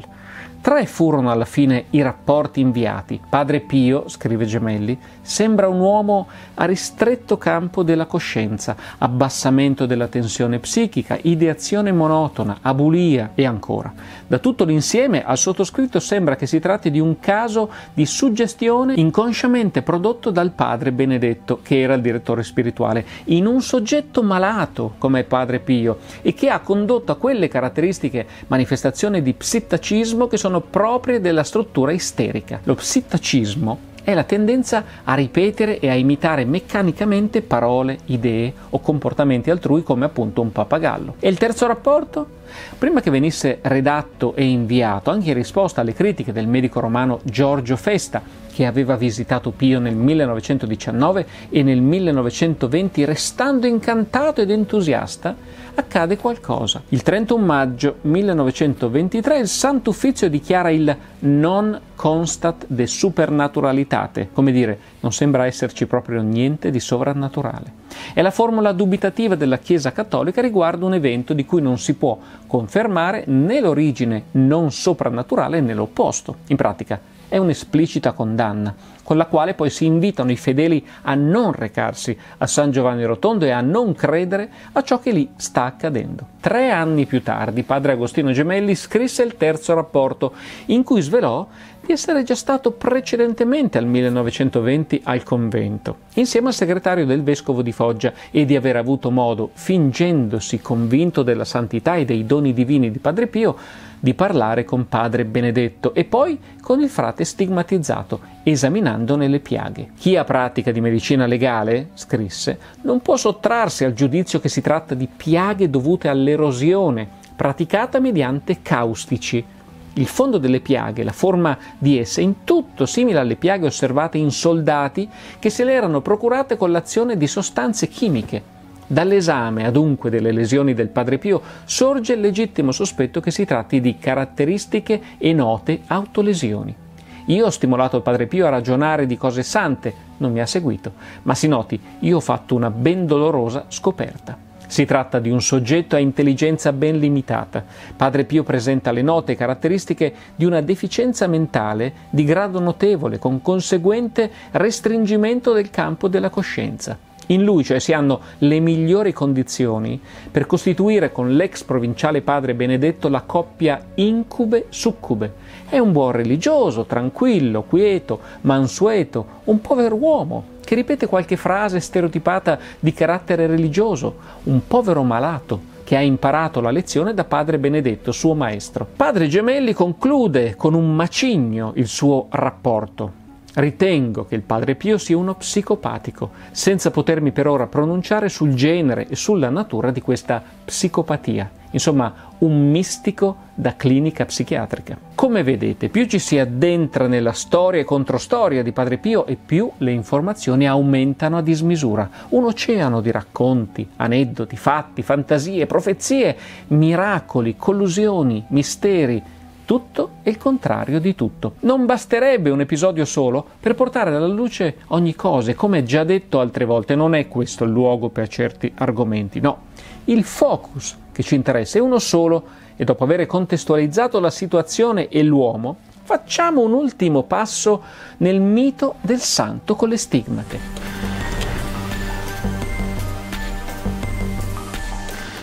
Tre furono alla fine i rapporti inviati. Padre Pio, scrive Gemelli, sembra un uomo a ristretto campo della coscienza, abbassamento della tensione psichica, ideazione monotona, abulia e ancora. Da tutto l'insieme al sottoscritto sembra che si tratti di un caso di suggestione inconsciamente prodotto dal padre Benedetto, che era il direttore spirituale, in un soggetto malato come padre Pio e che ha condotto a quelle caratteristiche manifestazioni di psittacismo che sono sono proprie della struttura isterica. Lo psittacismo è la tendenza a ripetere e a imitare meccanicamente parole, idee o comportamenti altrui come appunto un pappagallo. E il terzo rapporto? Prima che venisse redatto e inviato, anche in risposta alle critiche del medico romano Giorgio Festa, che aveva visitato Pio nel 1919 e nel 1920 restando incantato ed entusiasta, accade qualcosa. Il 31 maggio 1923 il Sant'Uffizio dichiara il non constat de supernaturalitate, come dire, non sembra esserci proprio niente di sovrannaturale. È la formula dubitativa della Chiesa cattolica riguardo un evento di cui non si può confermare né l'origine non soprannaturale né l'opposto. In pratica, è un'esplicita condanna, con la quale poi si invitano i fedeli a non recarsi a San Giovanni Rotondo e a non credere a ciò che lì sta accadendo. Tre anni più tardi, padre Agostino Gemelli scrisse il terzo rapporto, in cui svelò di essere già stato precedentemente al 1920 al convento, insieme al segretario del vescovo di Foggia, e di aver avuto modo, fingendosi convinto della santità e dei doni divini di Padre Pio, di parlare con padre Benedetto e poi con il frate stigmatizzato, esaminandone le piaghe. Chi ha pratica di medicina legale, scrisse, non può sottrarsi al giudizio che si tratta di piaghe dovute all'erosione, praticata mediante caustici, il fondo delle piaghe, la forma di esse, è in tutto simile alle piaghe osservate in soldati che se le erano procurate con l'azione di sostanze chimiche. Dall'esame adunque delle lesioni del padre Pio sorge il legittimo sospetto che si tratti di caratteristiche e note autolesioni. Io ho stimolato il padre Pio a ragionare di cose sante, non mi ha seguito, ma si noti, io ho fatto una ben dolorosa scoperta. Si tratta di un soggetto a intelligenza ben limitata. Padre Pio presenta le note caratteristiche di una deficienza mentale di grado notevole, con conseguente restringimento del campo della coscienza. In lui cioè si hanno le migliori condizioni per costituire con l'ex provinciale padre Benedetto la coppia incube-succube. È un buon religioso, tranquillo, quieto, mansueto, un povero uomo che ripete qualche frase stereotipata di carattere religioso, un povero malato che ha imparato la lezione da padre Benedetto, suo maestro. Padre Gemelli conclude con un macigno il suo rapporto. Ritengo che il padre Pio sia uno psicopatico, senza potermi per ora pronunciare sul genere e sulla natura di questa psicopatia. Insomma, un mistico da clinica psichiatrica. Come vedete, più ci si addentra nella storia e controstoria di Padre Pio e più le informazioni aumentano a dismisura. Un oceano di racconti, aneddoti, fatti, fantasie, profezie, miracoli, collusioni, misteri, tutto e il contrario di tutto. Non basterebbe un episodio solo per portare alla luce ogni cosa, e come già detto altre volte, non è questo il luogo per certi argomenti, no. Il focus che ci interessa è uno solo e dopo aver contestualizzato la situazione e l'uomo, facciamo un ultimo passo nel mito del santo con le stigmate.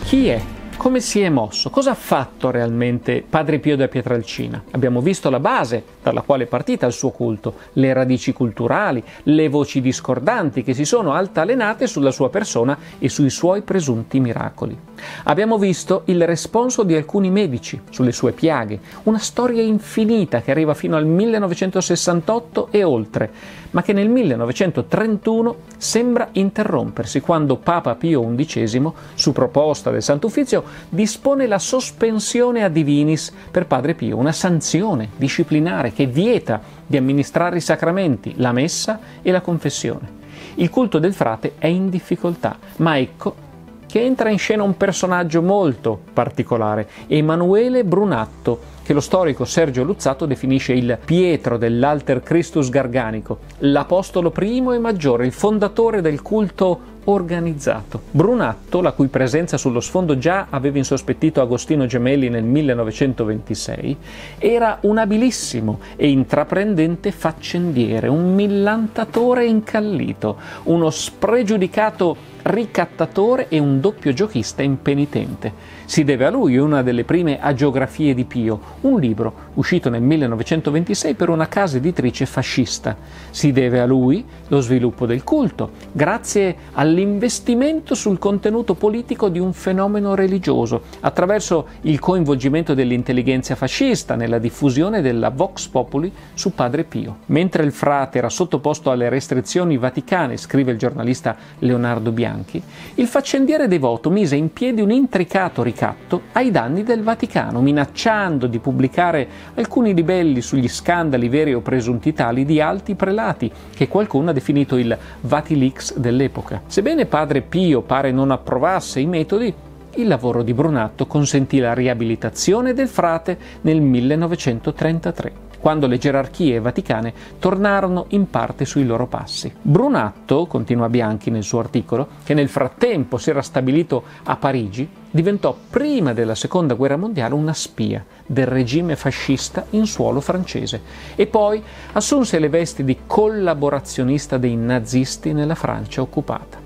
Chi è come si è mosso, cosa ha fatto realmente Padre Pio da Pietralcina. Abbiamo visto la base dalla quale è partita il suo culto, le radici culturali, le voci discordanti che si sono altalenate sulla sua persona e sui suoi presunti miracoli. Abbiamo visto il responso di alcuni medici sulle sue piaghe, una storia infinita che arriva fino al 1968 e oltre ma che nel 1931 sembra interrompersi quando Papa Pio XI, su proposta del Sant'Uffizio, dispone la sospensione a divinis per Padre Pio, una sanzione disciplinare che vieta di amministrare i sacramenti, la messa e la confessione. Il culto del frate è in difficoltà, ma ecco che entra in scena un personaggio molto particolare, Emanuele Brunatto, che lo storico Sergio Luzzato definisce il Pietro dell'Alter Christus Garganico, l'apostolo primo e maggiore, il fondatore del culto organizzato. Brunatto, la cui presenza sullo sfondo già aveva insospettito Agostino Gemelli nel 1926, era un abilissimo e intraprendente faccendiere, un millantatore incallito, uno spregiudicato ricattatore e un doppio giochista impenitente si deve a lui una delle prime agiografie di Pio, un libro uscito nel 1926 per una casa editrice fascista. Si deve a lui lo sviluppo del culto, grazie all'investimento sul contenuto politico di un fenomeno religioso, attraverso il coinvolgimento dell'intelligenza fascista nella diffusione della Vox Populi su Padre Pio. Mentre il frate era sottoposto alle restrizioni vaticane, scrive il giornalista Leonardo Bianchi, il faccendiere devoto mise in piedi un intricato ricordo ricatto ai danni del Vaticano, minacciando di pubblicare alcuni libelli sugli scandali veri o presunti tali di alti prelati, che qualcuno ha definito il Vatilix dell'epoca. Sebbene padre Pio pare non approvasse i metodi, il lavoro di Brunatto consentì la riabilitazione del frate nel 1933 quando le gerarchie vaticane tornarono in parte sui loro passi. Brunatto, continua Bianchi nel suo articolo, che nel frattempo si era stabilito a Parigi, diventò prima della seconda guerra mondiale una spia del regime fascista in suolo francese e poi assunse le vesti di collaborazionista dei nazisti nella Francia occupata.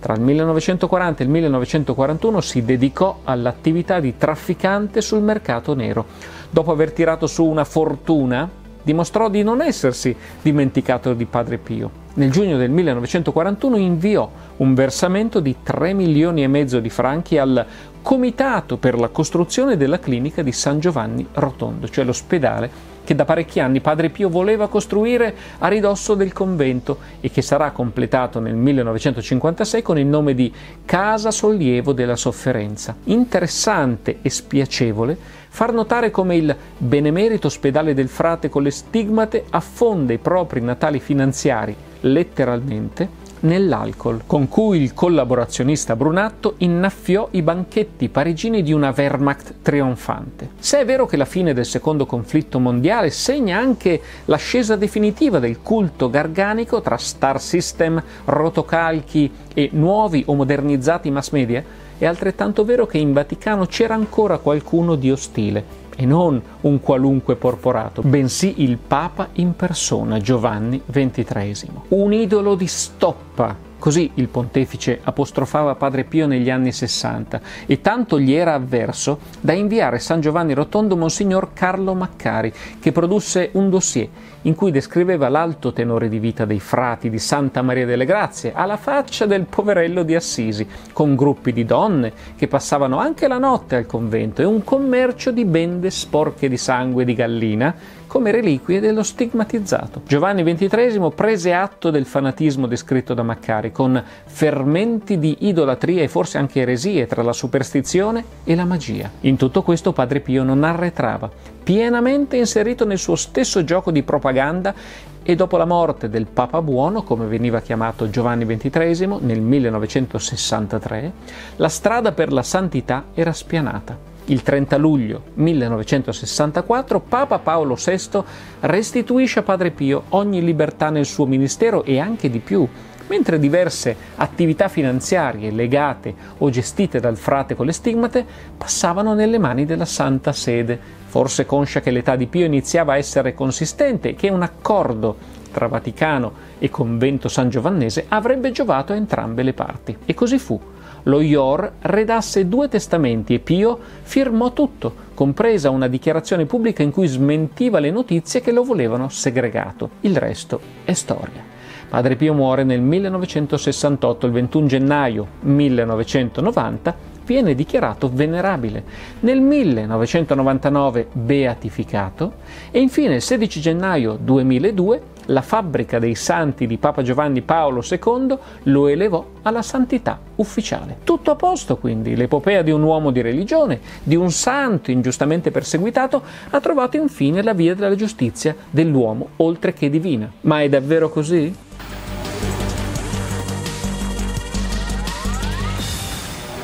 Tra il 1940 e il 1941 si dedicò all'attività di trafficante sul mercato nero dopo aver tirato su una fortuna, dimostrò di non essersi dimenticato di Padre Pio. Nel giugno del 1941 inviò un versamento di 3 milioni e mezzo di franchi al Comitato per la costruzione della clinica di San Giovanni Rotondo, cioè l'ospedale che da parecchi anni Padre Pio voleva costruire a ridosso del convento e che sarà completato nel 1956 con il nome di Casa Sollievo della Sofferenza. Interessante e spiacevole far notare come il benemerito ospedale del frate con le stigmate affonda i propri natali finanziari, letteralmente, nell'alcol, con cui il collaborazionista Brunatto innaffiò i banchetti parigini di una Wehrmacht trionfante. Se è vero che la fine del secondo conflitto mondiale segna anche l'ascesa definitiva del culto garganico tra star system, rotocalchi e nuovi o modernizzati mass media, è altrettanto vero che in Vaticano c'era ancora qualcuno di ostile e non un qualunque porporato, bensì il Papa in persona, Giovanni XXIII. Un idolo di stoppa Così il pontefice apostrofava Padre Pio negli anni 60 e tanto gli era avverso da inviare a San Giovanni Rotondo Monsignor Carlo Maccari, che produsse un dossier in cui descriveva l'alto tenore di vita dei frati di Santa Maria delle Grazie, alla faccia del poverello di Assisi, con gruppi di donne che passavano anche la notte al convento e un commercio di bende sporche di sangue di gallina come reliquie dello stigmatizzato. Giovanni XXIII prese atto del fanatismo descritto da Maccari con fermenti di idolatria e forse anche eresie tra la superstizione e la magia. In tutto questo Padre Pio non arretrava, pienamente inserito nel suo stesso gioco di propaganda e dopo la morte del Papa Buono, come veniva chiamato Giovanni XXIII nel 1963, la strada per la santità era spianata. Il 30 luglio 1964 Papa Paolo VI restituisce a Padre Pio ogni libertà nel suo ministero e anche di più, mentre diverse attività finanziarie legate o gestite dal frate con le stigmate passavano nelle mani della Santa Sede, forse conscia che l'età di Pio iniziava a essere consistente e che un accordo tra Vaticano e convento San Giovannese avrebbe giovato a entrambe le parti. E così fu lo IOR redasse due testamenti e Pio firmò tutto, compresa una dichiarazione pubblica in cui smentiva le notizie che lo volevano segregato. Il resto è storia. Padre Pio muore nel 1968, il 21 gennaio 1990, viene dichiarato venerabile, nel 1999 beatificato e infine il 16 gennaio 2002 la fabbrica dei santi di Papa Giovanni Paolo II lo elevò alla santità ufficiale. Tutto a posto quindi, l'epopea di un uomo di religione, di un santo ingiustamente perseguitato, ha trovato infine la via della giustizia dell'uomo, oltre che divina. Ma è davvero così?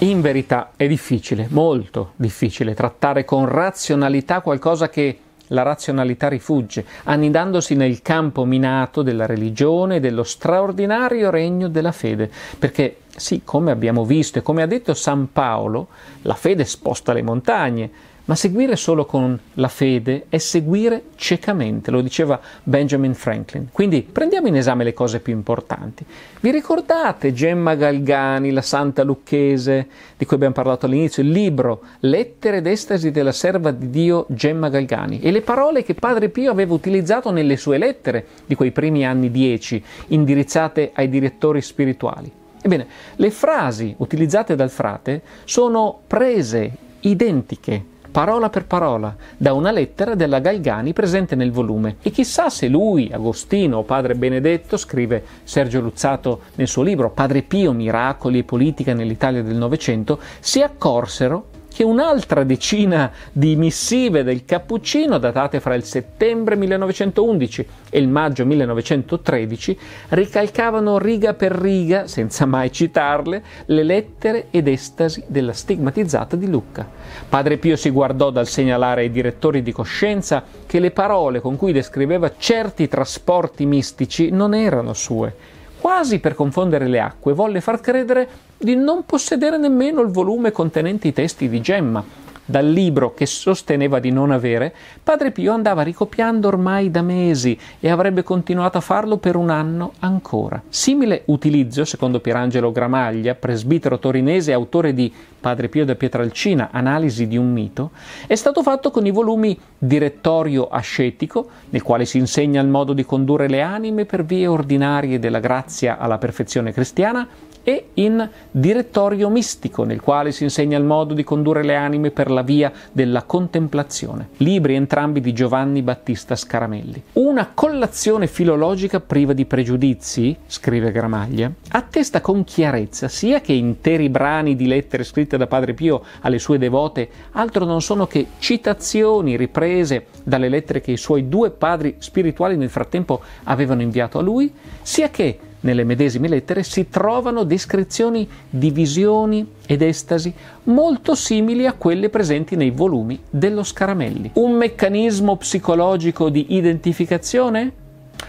In verità è difficile, molto difficile, trattare con razionalità qualcosa che la razionalità rifugge, annidandosi nel campo minato della religione e dello straordinario regno della fede, perché sì, come abbiamo visto e come ha detto San Paolo, la fede sposta le montagne, ma seguire solo con la fede è seguire ciecamente, lo diceva Benjamin Franklin. Quindi prendiamo in esame le cose più importanti. Vi ricordate Gemma Galgani, la santa lucchese di cui abbiamo parlato all'inizio, il libro Lettere d'estasi della serva di Dio Gemma Galgani e le parole che Padre Pio aveva utilizzato nelle sue lettere di quei primi anni dieci, indirizzate ai direttori spirituali. Ebbene, le frasi utilizzate dal frate sono prese identiche parola per parola, da una lettera della Galgani presente nel volume. E chissà se lui, Agostino o Padre Benedetto, scrive Sergio Luzzato nel suo libro Padre Pio, Miracoli e Politica nell'Italia del Novecento, si accorsero anche un'altra decina di missive del Cappuccino, datate fra il settembre 1911 e il maggio 1913, ricalcavano riga per riga, senza mai citarle, le lettere ed estasi della stigmatizzata di Lucca. Padre Pio si guardò dal segnalare ai direttori di coscienza che le parole con cui descriveva certi trasporti mistici non erano sue. Quasi per confondere le acque, volle far credere di non possedere nemmeno il volume contenente i testi di Gemma. Dal libro che sosteneva di non avere, Padre Pio andava ricopiando ormai da mesi e avrebbe continuato a farlo per un anno ancora. Simile utilizzo, secondo Pierangelo Gramaglia, presbitero torinese e autore di Padre Pio da Pietralcina, Analisi di un mito, è stato fatto con i volumi Direttorio ascetico, nel quale si insegna il modo di condurre le anime per vie ordinarie della grazia alla perfezione cristiana, e in Direttorio mistico, nel quale si insegna il modo di condurre le anime per la via della contemplazione, libri entrambi di Giovanni Battista Scaramelli. Una collazione filologica priva di pregiudizi, scrive Gramaglia, attesta con chiarezza sia che interi brani di lettere scritte da Padre Pio alle sue devote altro non sono che citazioni riprese dalle lettere che i suoi due padri spirituali nel frattempo avevano inviato a lui, sia che nelle medesime lettere si trovano descrizioni di visioni ed estasi molto simili a quelle presenti nei volumi dello Scaramelli. Un meccanismo psicologico di identificazione?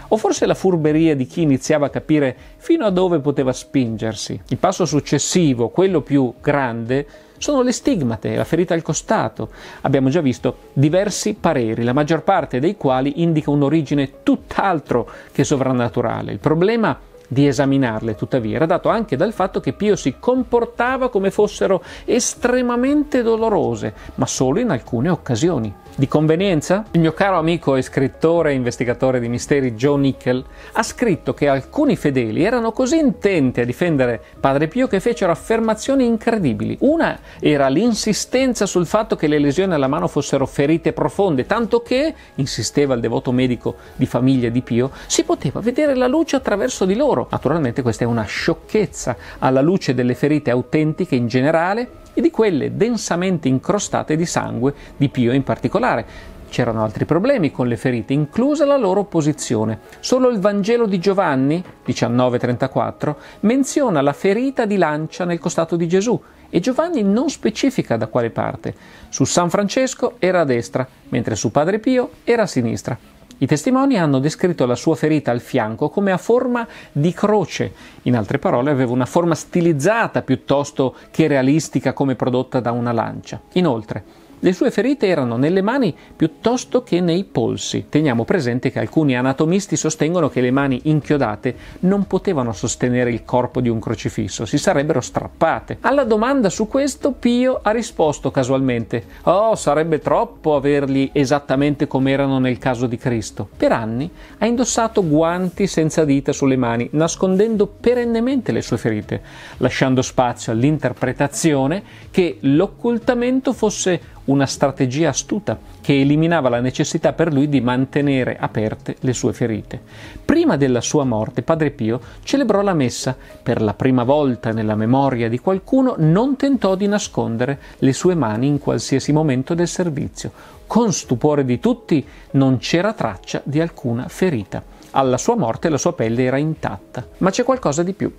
O forse la furberia di chi iniziava a capire fino a dove poteva spingersi? Il passo successivo, quello più grande, sono le stigmate, la ferita al costato. Abbiamo già visto diversi pareri, la maggior parte dei quali indica un'origine tutt'altro che sovrannaturale. Il problema è di esaminarle, tuttavia, era dato anche dal fatto che Pio si comportava come fossero estremamente dolorose, ma solo in alcune occasioni. Di convenienza? Il mio caro amico e scrittore e investigatore di misteri Joe Nickel ha scritto che alcuni fedeli erano così intenti a difendere Padre Pio che fecero affermazioni incredibili. Una era l'insistenza sul fatto che le lesioni alla mano fossero ferite profonde, tanto che, insisteva il devoto medico di famiglia di Pio, si poteva vedere la luce attraverso di loro loro. Naturalmente questa è una sciocchezza alla luce delle ferite autentiche in generale e di quelle densamente incrostate di sangue di Pio in particolare. C'erano altri problemi con le ferite, inclusa la loro posizione. Solo il Vangelo di Giovanni, 19:34, menziona la ferita di lancia nel costato di Gesù e Giovanni non specifica da quale parte. Su San Francesco era a destra, mentre su Padre Pio era a sinistra. I testimoni hanno descritto la sua ferita al fianco come a forma di croce, in altre parole aveva una forma stilizzata piuttosto che realistica come prodotta da una lancia. Inoltre, le sue ferite erano nelle mani piuttosto che nei polsi. Teniamo presente che alcuni anatomisti sostengono che le mani inchiodate non potevano sostenere il corpo di un crocifisso, si sarebbero strappate. Alla domanda su questo Pio ha risposto casualmente: "Oh, sarebbe troppo averli esattamente come erano nel caso di Cristo". Per anni ha indossato guanti senza dita sulle mani, nascondendo perennemente le sue ferite, lasciando spazio all'interpretazione che l'occultamento fosse una strategia astuta che eliminava la necessità per lui di mantenere aperte le sue ferite. Prima della sua morte, Padre Pio celebrò la messa. Per la prima volta nella memoria di qualcuno non tentò di nascondere le sue mani in qualsiasi momento del servizio. Con stupore di tutti non c'era traccia di alcuna ferita. Alla sua morte la sua pelle era intatta, ma c'è qualcosa di più.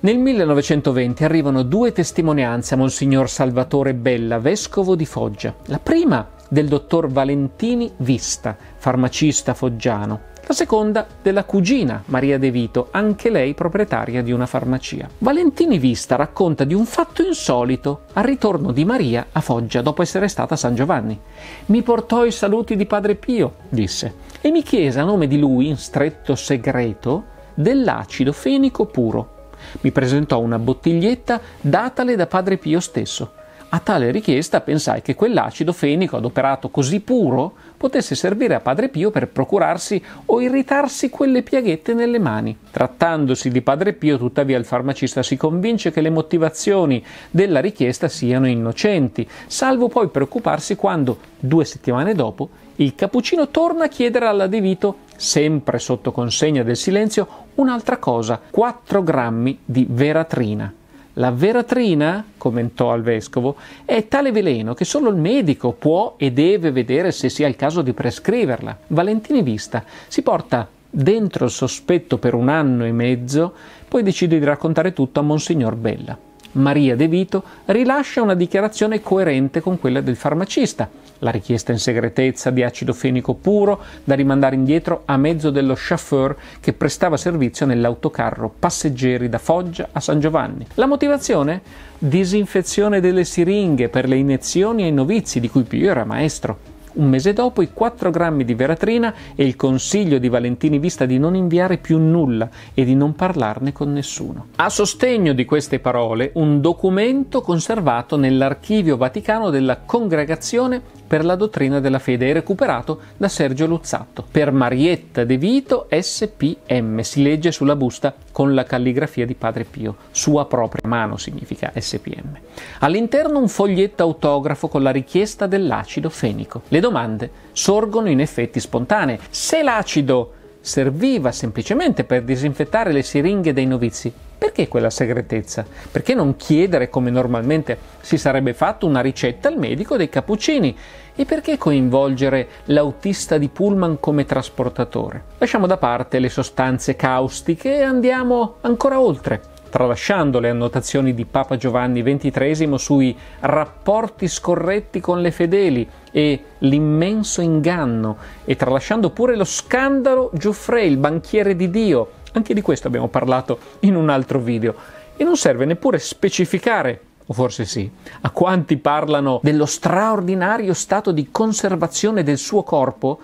Nel 1920 arrivano due testimonianze a Monsignor Salvatore Bella, vescovo di Foggia. La prima del dottor Valentini Vista, farmacista foggiano. La seconda della cugina Maria De Vito, anche lei proprietaria di una farmacia. Valentini Vista racconta di un fatto insolito al ritorno di Maria a Foggia dopo essere stata a San Giovanni. Mi portò i saluti di Padre Pio, disse, e mi chiese a nome di lui, in stretto segreto, dell'acido fenico puro mi presentò una bottiglietta datale da Padre Pio stesso. A tale richiesta pensai che quell'acido fenico adoperato così puro potesse servire a Padre Pio per procurarsi o irritarsi quelle piaghette nelle mani. Trattandosi di Padre Pio, tuttavia, il farmacista si convince che le motivazioni della richiesta siano innocenti, salvo poi preoccuparsi quando, due settimane dopo, il cappuccino torna a chiedere alla De Vito, sempre sotto consegna del silenzio, un'altra cosa, 4 grammi di veratrina. La veratrina, commentò al vescovo, è tale veleno che solo il medico può e deve vedere se sia il caso di prescriverla. Valentini Vista si porta dentro il sospetto per un anno e mezzo, poi decide di raccontare tutto a Monsignor Bella. Maria De Vito rilascia una dichiarazione coerente con quella del farmacista la richiesta in segretezza di acido fenico puro da rimandare indietro a mezzo dello chauffeur che prestava servizio nell'autocarro passeggeri da Foggia a San Giovanni. La motivazione? Disinfezione delle siringhe per le iniezioni ai novizi di cui Pio era maestro. Un mese dopo i 4 grammi di veratrina e il consiglio di Valentini Vista di non inviare più nulla e di non parlarne con nessuno. A sostegno di queste parole, un documento conservato nell'archivio vaticano della Congregazione per la dottrina della fede e recuperato da Sergio Luzzatto. Per Marietta De Vito SPM si legge sulla busta con la calligrafia di Padre Pio, sua propria mano significa SPM. All'interno un foglietto autografo con la richiesta dell'acido fenico. Le domande sorgono in effetti spontanee. Se l'acido serviva semplicemente per disinfettare le siringhe dei novizi, perché quella segretezza? Perché non chiedere, come normalmente si sarebbe fatto, una ricetta al medico dei cappuccini? E perché coinvolgere l'autista di Pullman come trasportatore? Lasciamo da parte le sostanze caustiche e andiamo ancora oltre, tralasciando le annotazioni di Papa Giovanni XXIII sui rapporti scorretti con le fedeli e l'immenso inganno, e tralasciando pure lo scandalo Giuffre, il banchiere di Dio, anche di questo abbiamo parlato in un altro video e non serve neppure specificare o forse sì, a quanti parlano dello straordinario stato di conservazione del suo corpo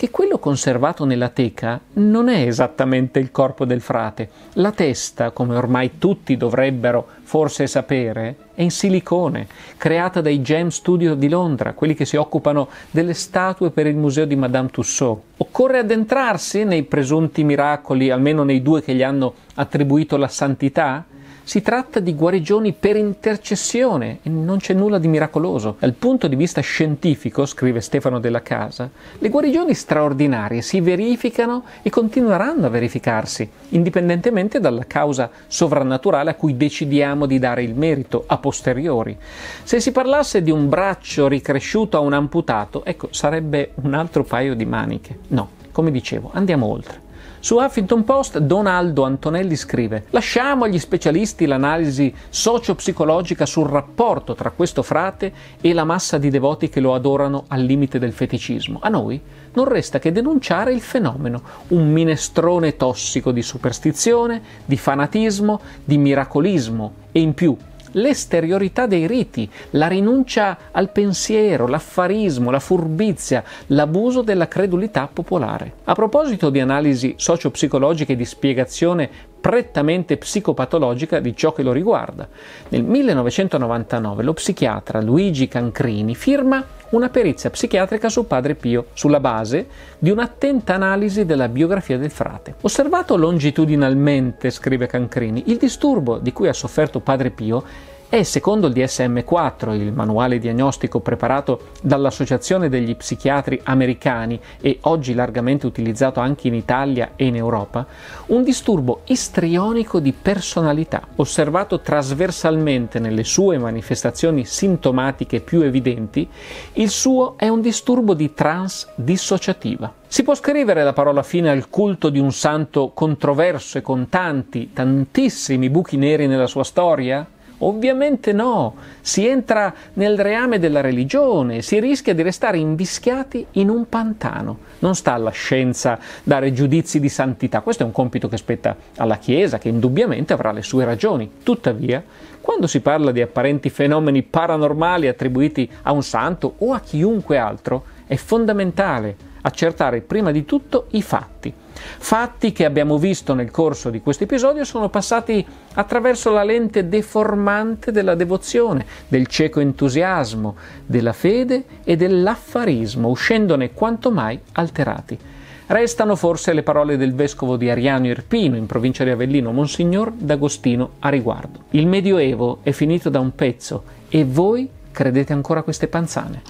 che quello conservato nella teca non è esattamente il corpo del frate. La testa, come ormai tutti dovrebbero forse sapere, è in silicone, creata dai Gem Studio di Londra, quelli che si occupano delle statue per il museo di Madame Tussaud. Occorre addentrarsi nei presunti miracoli, almeno nei due che gli hanno attribuito la santità? Si tratta di guarigioni per intercessione e non c'è nulla di miracoloso. Dal punto di vista scientifico, scrive Stefano della Casa, le guarigioni straordinarie si verificano e continueranno a verificarsi, indipendentemente dalla causa sovrannaturale a cui decidiamo di dare il merito a posteriori. Se si parlasse di un braccio ricresciuto a un amputato, ecco, sarebbe un altro paio di maniche. No, come dicevo, andiamo oltre. Su Huffington Post Donaldo Antonelli scrive Lasciamo agli specialisti l'analisi socio-psicologica sul rapporto tra questo frate e la massa di devoti che lo adorano al limite del feticismo. A noi non resta che denunciare il fenomeno, un minestrone tossico di superstizione, di fanatismo, di miracolismo e in più l'esteriorità dei riti, la rinuncia al pensiero, l'affarismo, la furbizia, l'abuso della credulità popolare. A proposito di analisi socio-psicologica e di spiegazione prettamente psicopatologica di ciò che lo riguarda. Nel 1999 lo psichiatra Luigi Cancrini firma una perizia psichiatrica su Padre Pio sulla base di un'attenta analisi della biografia del frate. Osservato longitudinalmente, scrive Cancrini, il disturbo di cui ha sofferto Padre Pio e secondo il DSM-4, il manuale diagnostico preparato dall'Associazione degli psichiatri americani e oggi largamente utilizzato anche in Italia e in Europa, un disturbo istrionico di personalità, osservato trasversalmente nelle sue manifestazioni sintomatiche più evidenti, il suo è un disturbo di trans dissociativa. Si può scrivere la parola fine al culto di un santo controverso e con tanti, tantissimi buchi neri nella sua storia? Ovviamente no, si entra nel reame della religione, si rischia di restare invischiati in un pantano. Non sta alla scienza dare giudizi di santità, questo è un compito che spetta alla Chiesa, che indubbiamente avrà le sue ragioni. Tuttavia, quando si parla di apparenti fenomeni paranormali attribuiti a un santo o a chiunque altro, è fondamentale accertare prima di tutto i fatti Fatti che abbiamo visto nel corso di questo episodio sono passati attraverso la lente deformante della devozione, del cieco entusiasmo, della fede e dell'affarismo, uscendone quanto mai alterati. Restano forse le parole del vescovo di Ariano Irpino, in provincia di Avellino, Monsignor D'Agostino, a riguardo. Il Medioevo è finito da un pezzo e voi credete ancora a queste panzane.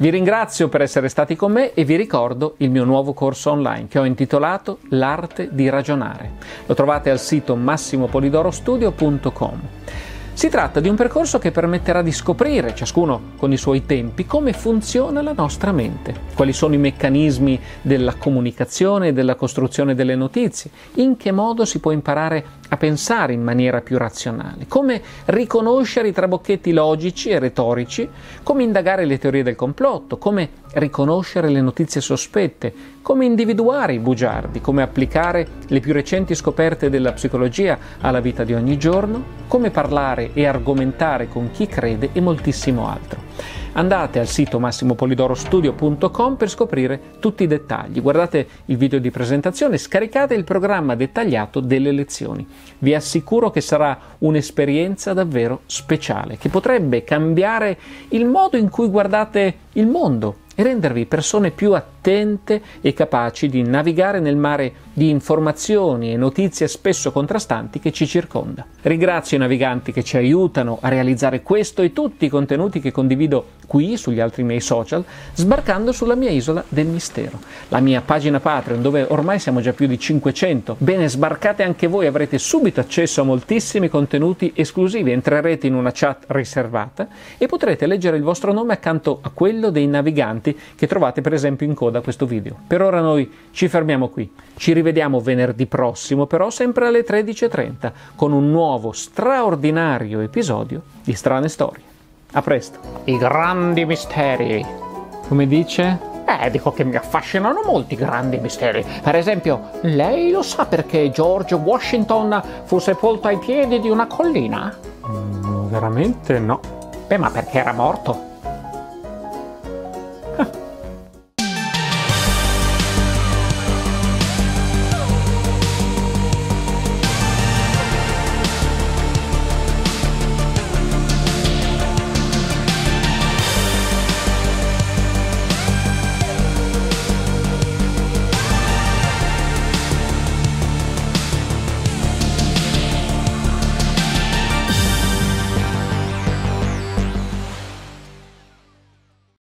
Vi ringrazio per essere stati con me e vi ricordo il mio nuovo corso online che ho intitolato L'arte di ragionare. Lo trovate al sito massimopolidorostudio.com. Si tratta di un percorso che permetterà di scoprire, ciascuno con i suoi tempi, come funziona la nostra mente, quali sono i meccanismi della comunicazione e della costruzione delle notizie, in che modo si può imparare a pensare in maniera più razionale, come riconoscere i trabocchetti logici e retorici, come indagare le teorie del complotto, come riconoscere le notizie sospette, come individuare i bugiardi, come applicare le più recenti scoperte della psicologia alla vita di ogni giorno, come parlare e argomentare con chi crede e moltissimo altro. Andate al sito massimopolidorostudio.com per scoprire tutti i dettagli. Guardate il video di presentazione, scaricate il programma dettagliato delle lezioni. Vi assicuro che sarà un'esperienza davvero speciale, che potrebbe cambiare il modo in cui guardate il mondo rendervi persone più attive attente e capaci di navigare nel mare di informazioni e notizie spesso contrastanti che ci circonda. Ringrazio i naviganti che ci aiutano a realizzare questo e tutti i contenuti che condivido qui sugli altri miei social, sbarcando sulla mia isola del mistero, la mia pagina Patreon dove ormai siamo già più di 500. Bene, sbarcate anche voi, avrete subito accesso a moltissimi contenuti esclusivi, entrerete in una chat riservata e potrete leggere il vostro nome accanto a quello dei naviganti che trovate per esempio in coda questo, da questo video. Per ora noi ci fermiamo qui, ci rivediamo venerdì prossimo però sempre alle 13.30 con un nuovo straordinario episodio di Strane Storie. A presto! I grandi misteri! Come dice? Eh, dico che mi affascinano molti grandi misteri. Per esempio, lei lo sa perché George Washington fu sepolto ai piedi di una collina? Mm, veramente no. Beh, ma perché era morto? Ah.